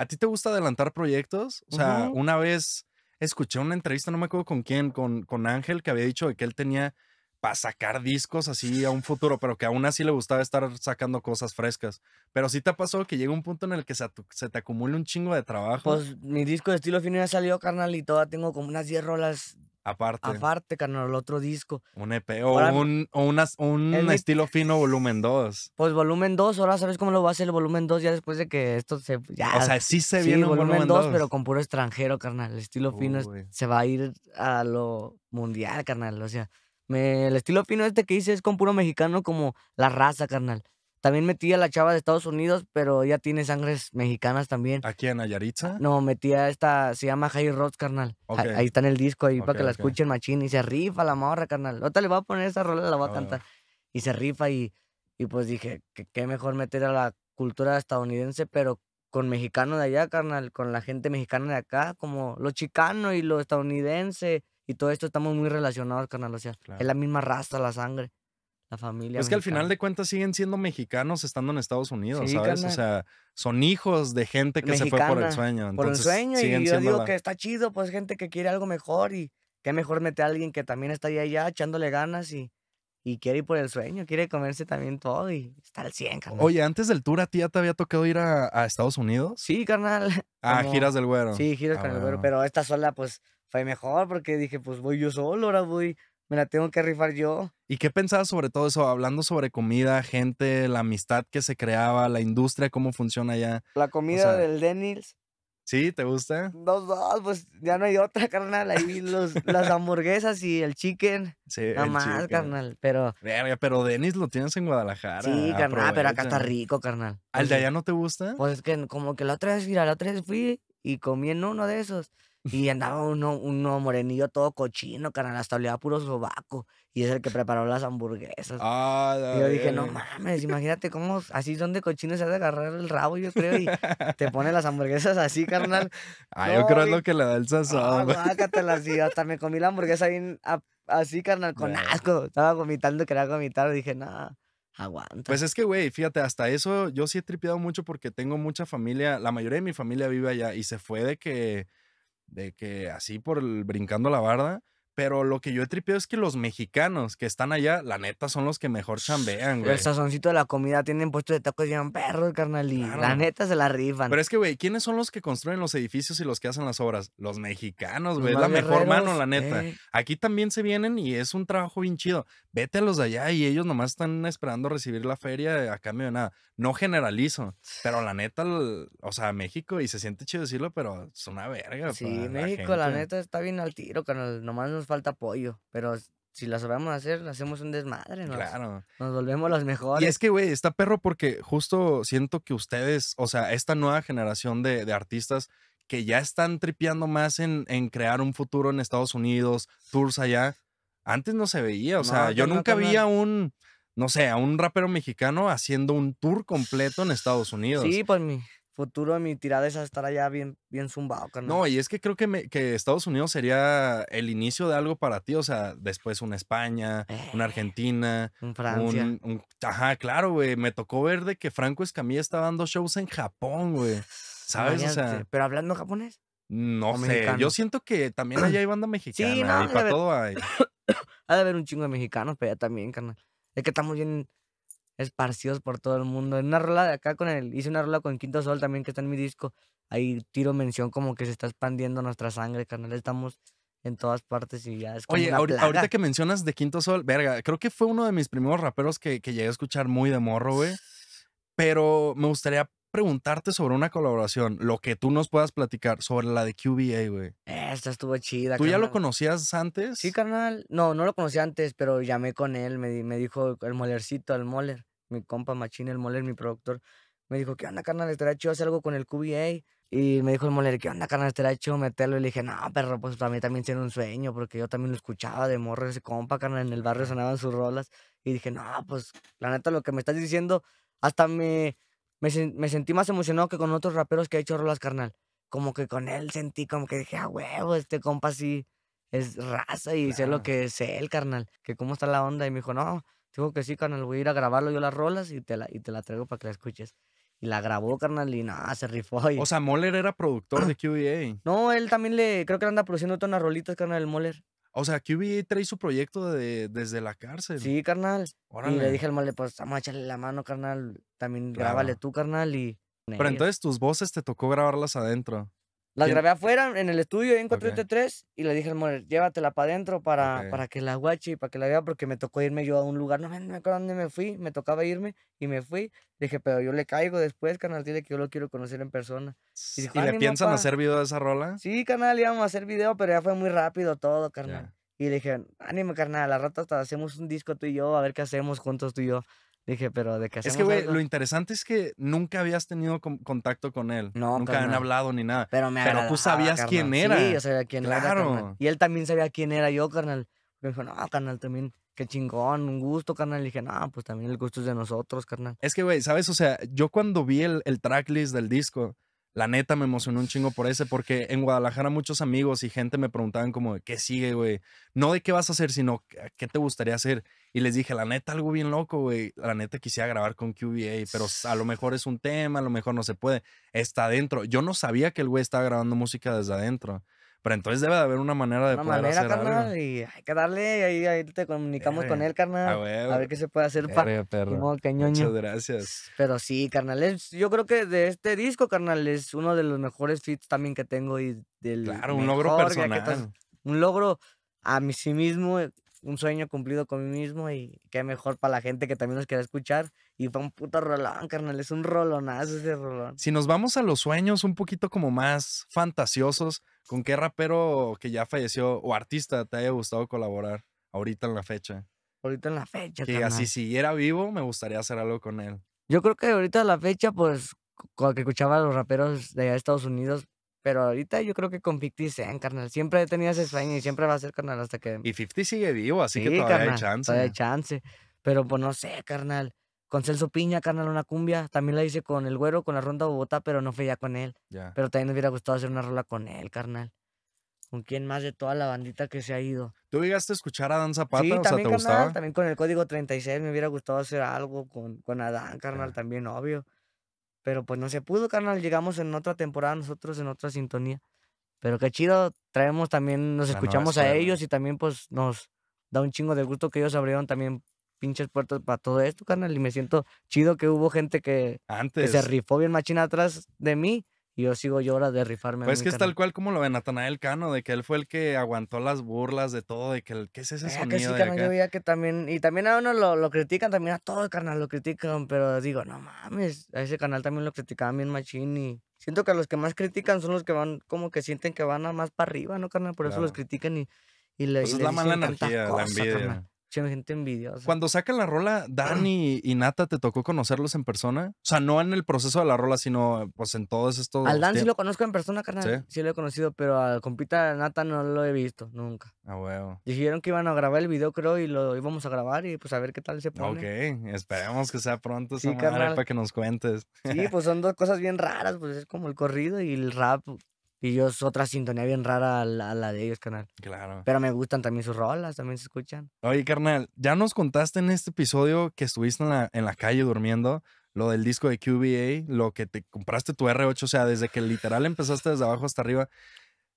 ¿A ti te gusta adelantar proyectos? O sea, una vez escuché una entrevista, no me acuerdo con quién, con, con Ángel, que había dicho que él tenía para sacar discos así a un futuro, pero que aún así le gustaba estar sacando cosas frescas. Pero sí te ha pasado que llega un punto en el que se, te acumula un chingo de trabajo. Pues mi disco de estilo fino ya salió, carnal, y todavía tengo como unas 10 rolas Aparte. Aparte, carnal, el otro disco. Un EP o un, estilo fino volumen 2. Pues volumen 2, ahora sabes cómo lo va a hacer el volumen 2 ya después de que esto se... o sea, sí se viene un volumen 2, pero con puro extranjero, carnal. El estilo fino se va a ir a lo mundial, carnal. O sea, el estilo fino este que hice es con puro mexicano como la raza, carnal. También metí a la chava de Estados Unidos, pero ella tiene sangres mexicanas también. ¿Aquí en Ayaritza? No, metí a esta, se llama Jay Rods, carnal. Ahí está en el disco, ahí para que la escuchen machín. Y se rifa la morra, carnal. otra le voy a poner esa rola, la voy a, ah, cantar. Y se rifa y, y pues dije, qué mejor meter a la cultura estadounidense, pero con mexicano de allá, carnal, con la gente mexicana de acá, como los chicano y lo estadounidense y todo esto estamos muy relacionados, carnal. O sea, es la misma raza, la sangre. La familia. Es que al final de cuentas siguen siendo mexicanos estando en Estados Unidos, ¿sabes? O sea, son hijos de gente que se fue por el sueño. por el sueño, y yo digo que está chido, pues gente que quiere algo mejor y que mejor meter a alguien que también está allá, allá echándole ganas y, y quiere ir por el sueño, quiere comerse también todo y está al 100, carnal. Oye, antes del tour, ¿a ti ya te había tocado ir a, Estados Unidos? Sí, carnal. [LAUGHS] Ah, giras del güero. Sí, giras del ah, güero, pero esta sola, pues fue mejor porque dije, pues voy yo solo, ahora voy me la tengo que rifar yo. ¿Y qué pensabas sobre todo eso? Hablando sobre comida, gente, la amistad que se creaba, la industria, cómo funciona allá. La comida del Dennis. ¿Sí? ¿Te gusta? Dos, dos, pues ya no hay otra, [LAUGHS] carnal. Ahí los, las hamburguesas y el chicken. Sí, Nada carnal, pero... pero Dennis lo tienes en Guadalajara. Sí, carnal, pero acá está rico, carnal. ¿Al de allá no te gusta? Pues es que como que la otra vez, mira, la otra vez fui y comí en uno de esos. Y andaba uno, uno morenillo todo cochino, carnal, hasta olía puro sobaco. Y es el que preparó las hamburguesas. Ah, y yo dije, no mames, [LAUGHS] imagínate cómo, así son de cochino, se ha de agarrar el rabo, yo creo, y te pone las hamburguesas así, carnal. Ah, yo creo es lo que le da el sazón. Ah, y hasta me comí la hamburguesa bien así, carnal, con asco. Estaba vomitando, quería vomitar, dije, nada. Aguanta. Pues es que, güey, fíjate, hasta eso yo sí he tripeado mucho porque tengo mucha familia, la mayoría de mi familia vive allá y se fue de que, de que así por el, brincando la barda, pero lo que yo he tripeado es que los mexicanos que están allá, la neta, son los que mejor chambean, güey. El sazoncito de la comida, tienen puesto de tacos llaman perros, carnal. Y la neta se la rifan. Pero es que, güey, ¿quiénes son los que construyen los edificios y los que hacen las obras? Los mexicanos, güey. la mejor mano, la neta. Aquí también se vienen y es un trabajo bien chido. Vete a los de allá y ellos nomás están esperando recibir la feria a cambio de nada. No generalizo, pero la neta, o sea, México, y se siente chido decirlo, pero es una verga. Sí, México, la, neta, está bien al tiro, carnal. Nomás falta apoyo, pero si la sabemos hacer, hacemos un desmadre, ¿no? Claro. Nos volvemos los mejores. Y es que, güey, está perro porque justo siento que ustedes, o sea, esta nueva generación de, artistas que ya están tripeando más en, crear un futuro en Estados Unidos, tours allá, antes no se veía, o sea, yo pues, nunca vi a un, no sé, a un rapero mexicano haciendo un tour completo en Estados Unidos. Sí, pues mi futuro de mi tirada es estar allá bien, bien zumbado, carnal. No, y es que creo que, que, Estados Unidos sería el inicio de algo para ti. O sea, después una España, una eh, Argentina. Un Francia. ajá, claro, güey. Me tocó ver de que Franco Escamilla estaba dando shows en Japón, güey. ¿Sabes? o sea, ¿Pero hablando japonés? No sé. Yo siento que también allá hay banda [COUGHS] mexicana. Sí, no, para todo hay. [COUGHS] ha de haber un chingo de mexicanos, pero ya también, carnal. Es que estamos bien esparcidos por todo el mundo. En una rola de acá con él hice una rola con Quinto Sol también que está en mi disco. Ahí tiro mención como que se está expandiendo nuestra sangre, carnal. Estamos en todas partes y ya es como Oye, ahorita, que mencionas de Quinto Sol, verga, creo que fue uno de mis primeros raperos que, llegué a escuchar muy de morro, güey. Pero me gustaría preguntarte sobre una colaboración, lo que tú nos puedas platicar sobre la de QBA, güey. Esta estuvo chida. ¿Tú ya lo conocías antes? Sí, carnal. No, no lo conocía antes, pero llamé con él, me, me dijo el molercito, el moler mi compa Machín, el moler mi productor, me dijo, ¿qué onda, carnal? Estará hecho hacer algo con el QBA. Y me dijo el moler ¿qué onda, carnal? Estará hecho meterlo. Y le dije, no, perro, pues para mí también tiene un sueño, porque yo también lo escuchaba de morro ese compa, carnal. En el barrio sonaban sus rolas. Y dije, no, pues la neta, lo que me estás diciendo, hasta me, me, me sentí más emocionado que con otros raperos que ha hecho rolas, carnal. Como que con él sentí, como que dije, ah, huevo, este compa sí es raza y sé lo que es el carnal. Que cómo está la onda. Y me dijo, no, Dijo que sí, carnal, voy a ir a grabarlo yo las rolas y te la, y te la traigo para que la escuches. Y la grabó, carnal, y nada, se rifó. Y... [LAUGHS] O sea, Moller era productor de QBA. No, él también le, creo que le anda produciendo todas las rolitas, carnal, el Moller. O sea, QBA trae su proyecto desde la cárcel. Sí, carnal. Y le dije al Moller, pues vamos a echarle la mano, carnal. También grábale tú, carnal, y... Pero entonces tus voces te tocó grabarlas adentro. Las grabé afuera en el estudio en 433, y le dije al llévatela para adentro para, para que la guache y para que la vea, porque me tocó irme yo a un lugar, no, me acuerdo dónde me fui, me tocaba irme y me fui. Le dije, pero yo le caigo después, canal, dile que yo lo quiero conocer en persona. ¿Y, ah, le piensan hacer video de esa rola? Sí, canal, íbamos a hacer video, pero ya fue muy rápido todo, carnal. Y dije, ánimo, carnal, a la rata hasta hacemos un disco tú y yo, a ver qué hacemos juntos tú y yo. Dije, pero de que Es que, güey, lo interesante es que nunca habías tenido contacto con él. No, Nunca pues habían hablado ni nada. Pero tú sabías quién era. Sí, yo sabía quién era. Y él también sabía quién era yo, carnal. Me dijo, no, carnal, también, qué chingón, un gusto, carnal. Y dije, no, pues también el gusto es de nosotros, carnal. Es que, güey, ¿sabes? O sea, yo cuando vi el, el tracklist del disco, la neta me emocionó un chingo por ese, porque en Guadalajara muchos amigos y gente me preguntaban como, ¿qué sigue, güey? No de qué vas a hacer, sino qué te gustaría hacer. Y les dije, la neta, algo bien loco, güey. La neta quisiera grabar con QBA, pero a lo mejor es un tema, a lo mejor no se puede. Está adentro. Yo no sabía que el güey estaba grabando música desde adentro. Pero entonces debe de haber una manera de una manera, carnal, Y hay que darle, ahí, ahí te comunicamos con él, carnal. A ver, a qué se puede hacer. para que Muchas gracias. Pero sí, carnal, yo creo que de este disco, carnal, es uno de los mejores fits también que tengo. y del Claro, un logro personal. un logro a mí sí mismo, un sueño cumplido con mí mismo y qué mejor para la gente que también nos quiera escuchar y fue un puto rolón, carnal. Es un rolonazo ese rolón. Si nos vamos a los sueños un poquito como más fantasiosos, ¿con qué rapero que ya falleció o artista te haya gustado colaborar ahorita en la fecha? Ahorita en la fecha, Que si así siguiera vivo, me gustaría hacer algo con él. Yo creo que ahorita en la fecha, pues, cuando que escuchaba a los raperos de allá de Estados Unidos, pero ahorita yo creo que con 50 sean, carnal. Siempre he tenido ese sueño y siempre va a ser, carnal, hasta que... Y 50 sigue vivo, así que todavía hay chance. Todavía hay chance. Pero pues no sé, carnal con Celso Piña, carnal, una cumbia. También la hice con el güero, con la ronda Bogotá, pero no fue ya con él. Pero también me hubiera gustado hacer una rola con él, carnal. ¿Con quien más de toda la bandita que se ha ido? ¿Tú llegaste a escuchar a Dan Zapata? Sí, también, también con el código 36 me hubiera gustado hacer algo con, con Adán, carnal, también, obvio. Pero pues no se pudo, carnal. Llegamos en otra temporada nosotros, en otra sintonía. Pero qué chido, traemos también, nos escuchamos a ellos y también pues nos da un chingo de gusto que ellos abrieron también pinches puertas para todo esto, carnal. Y me siento chido que hubo gente que, Antes. se rifó bien machina atrás de mí. Y yo sigo yo ahora de rifarme. Pues es que es tal cual como lo de Natanael Cano, de que él fue el que aguantó las burlas de todo, de que el, ¿qué es ese eh, ah, Es Que sí, carnal, yo veía que también, y también a uno lo, critican, también a todo el canal lo critican, pero digo, no mames, a ese canal también lo criticaban bien machín y siento que los que más critican son los que van, como que sienten que van a más para arriba, ¿no, carnal? Por eso los critican y, y le, pues es les la mala energía, cosa, la Carnal gente envidiosa. Cuando sacan la rola, Dan [CLEARS THROAT] y, Nata, ¿te tocó conocerlos en persona? O sea, no en el proceso de la rola, sino pues en todos estos. Al Dan sí lo conozco en persona, carnal. ¿Sí? ¿Sí? lo he conocido, pero al compita Nata no lo he visto nunca. Ah, huevo. Dijeron que iban a grabar el video, creo, y lo íbamos a grabar y pues a ver qué tal se pone. Ok, esperemos que sea pronto esa sí, madre, para que nos cuentes. Sí, pues son dos cosas bien raras, pues es como el corrido y el rap. Y yo es otra sintonía bien rara a la, de ellos, canal. Claro. Pero me gustan también sus rolas, también se escuchan. Oye, carnal, ya nos contaste en este episodio que estuviste en la, calle durmiendo, lo del disco de QBA, lo que te compraste tu R8, o sea, desde que literal empezaste desde abajo hasta arriba.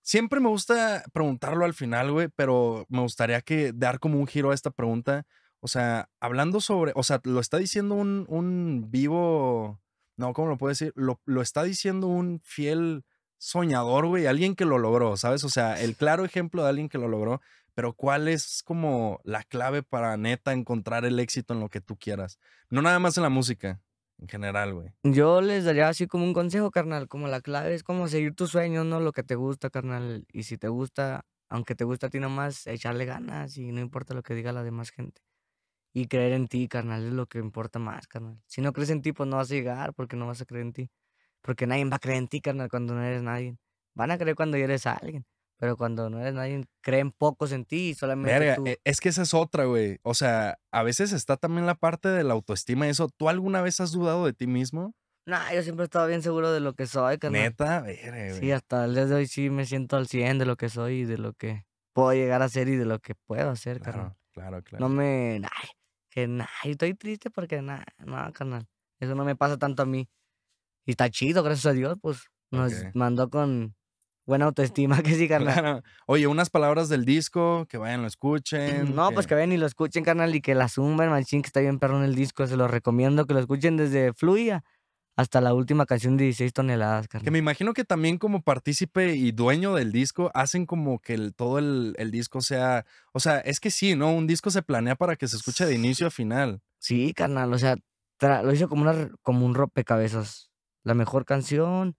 Siempre me gusta preguntarlo al final, güey, pero me gustaría que dar como un giro a esta pregunta. O sea, hablando sobre, o sea, lo está diciendo un, vivo, no, ¿cómo lo puedo decir? Lo, lo está diciendo un fiel soñador, güey, alguien que lo logró, ¿sabes? O sea, el claro ejemplo de alguien que lo logró, pero ¿cuál es como la clave para neta encontrar el éxito en lo que tú quieras? No nada más en la música, en general, güey. Yo les daría así como un consejo, carnal, como la clave es como seguir tus sueños, ¿no? Lo que te gusta, carnal, y si te gusta, aunque te gusta a ti nomás, echarle ganas y no importa lo que diga la demás gente. Y creer en ti, carnal, es lo que importa más, carnal. Si no crees en ti, pues no vas a llegar porque no vas a creer en ti. Porque nadie va a creer en ti, carnal, cuando no eres nadie. Van a creer cuando eres alguien. Pero cuando no eres nadie, creen pocos en ti y solamente. Verga, e, es que esa es otra, güey. O sea, a veces está también la parte de la autoestima y eso. ¿Tú alguna vez has dudado de ti mismo? No, yo siempre he estado bien seguro de lo que soy, carnal. Neta, güey. Sí, hasta el día de hoy sí me siento al 100 de lo que soy y de lo que puedo llegar a ser y de lo que puedo hacer, carnal. Claro, claro. No me. Nah, que nada, estoy triste porque nada, nah, carnal. Eso no me pasa tanto a mí. Y está chido, gracias a Dios, pues nos mandó con buena autoestima, [LAUGHS] que sí, carnal. Oye, unas palabras del disco, que vayan, lo mm, escuchen. No, pues que vayan y lo escuchen, carnal, y que la zumben, manchín, que está bien perro en el disco. Se los recomiendo que lo escuchen desde Fluya hasta la última canción de 16 toneladas, carnal. Que me imagino que también como partícipe y dueño del disco, hacen como que todo el, disco sea... O sea, es que sí, ¿no? Un disco se planea para que se escuche de inicio a final. Sí, carnal, o sea, lo hizo como, una, como un rompecabezas la mejor canción,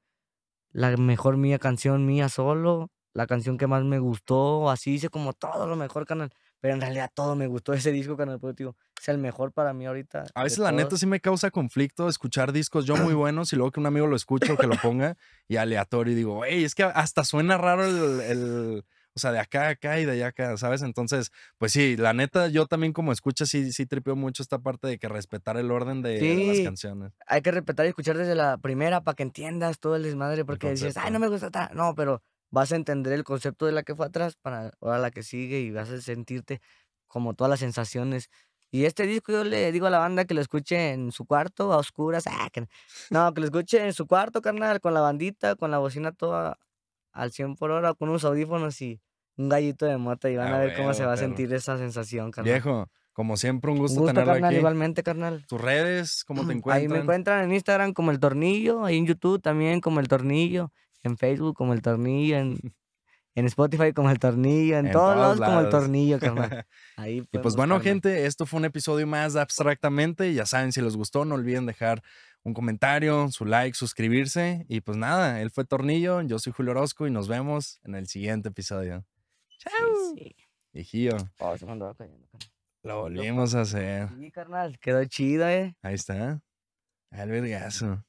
la mejor mía canción mía solo, la canción que más me gustó, así hice como todo lo mejor, canal. Pero en realidad todo me gustó ese disco, canal. Pero digo, es el mejor para mí ahorita. A veces la neta sí me causa conflicto escuchar discos yo muy [CLEARS THROAT] buenos y luego que un amigo lo escuche o que lo ponga y aleatorio y digo, hey, es que hasta suena raro el o sea, de acá a acá y de allá acá, ¿sabes? Entonces, pues sí, la neta, yo también como escucha, sí, sí tripeo mucho esta parte de que respetar el orden de, las canciones. Hay que respetar y escuchar desde la primera para que entiendas todo el desmadre, porque dices, ay, no me gusta tal. No, pero vas a entender el concepto de la que fue atrás para ahora la que sigue y vas a sentirte como todas las sensaciones. Y este disco yo le digo a la banda que lo escuche en su cuarto, a oscuras. Ah, que no. no, que lo escuche en su cuarto, carnal, con la bandita, con la bocina toda al 100 por hora con unos audífonos y un gallito de mota y van ah, a ver cómo se va a sentir esa sensación, carnal. Viejo, como siempre, un gusto, un gusto carnal, igualmente, carnal. ¿Tus redes? ¿Cómo te encuentran? [CLEARS THROAT] Ahí me encuentran en Instagram como El Tornillo, ahí en YouTube también como El Tornillo, en Facebook como El Tornillo, en, [LAUGHS] en Spotify como El Tornillo, en, todos, lados, como El Tornillo, carnal. [LAUGHS] y pues bueno, gente, esto fue un episodio más Abstractamente. Ya saben, si les gustó, no olviden dejar un comentario, su like, suscribirse. Y pues nada, él fue Tornillo, yo soy Julio Orozco y nos vemos en el siguiente episodio. ¡Chao! Sí, oh, Lo volvimos a hacer. Sí, carnal, quedó chido, eh. Ahí está. vergazo.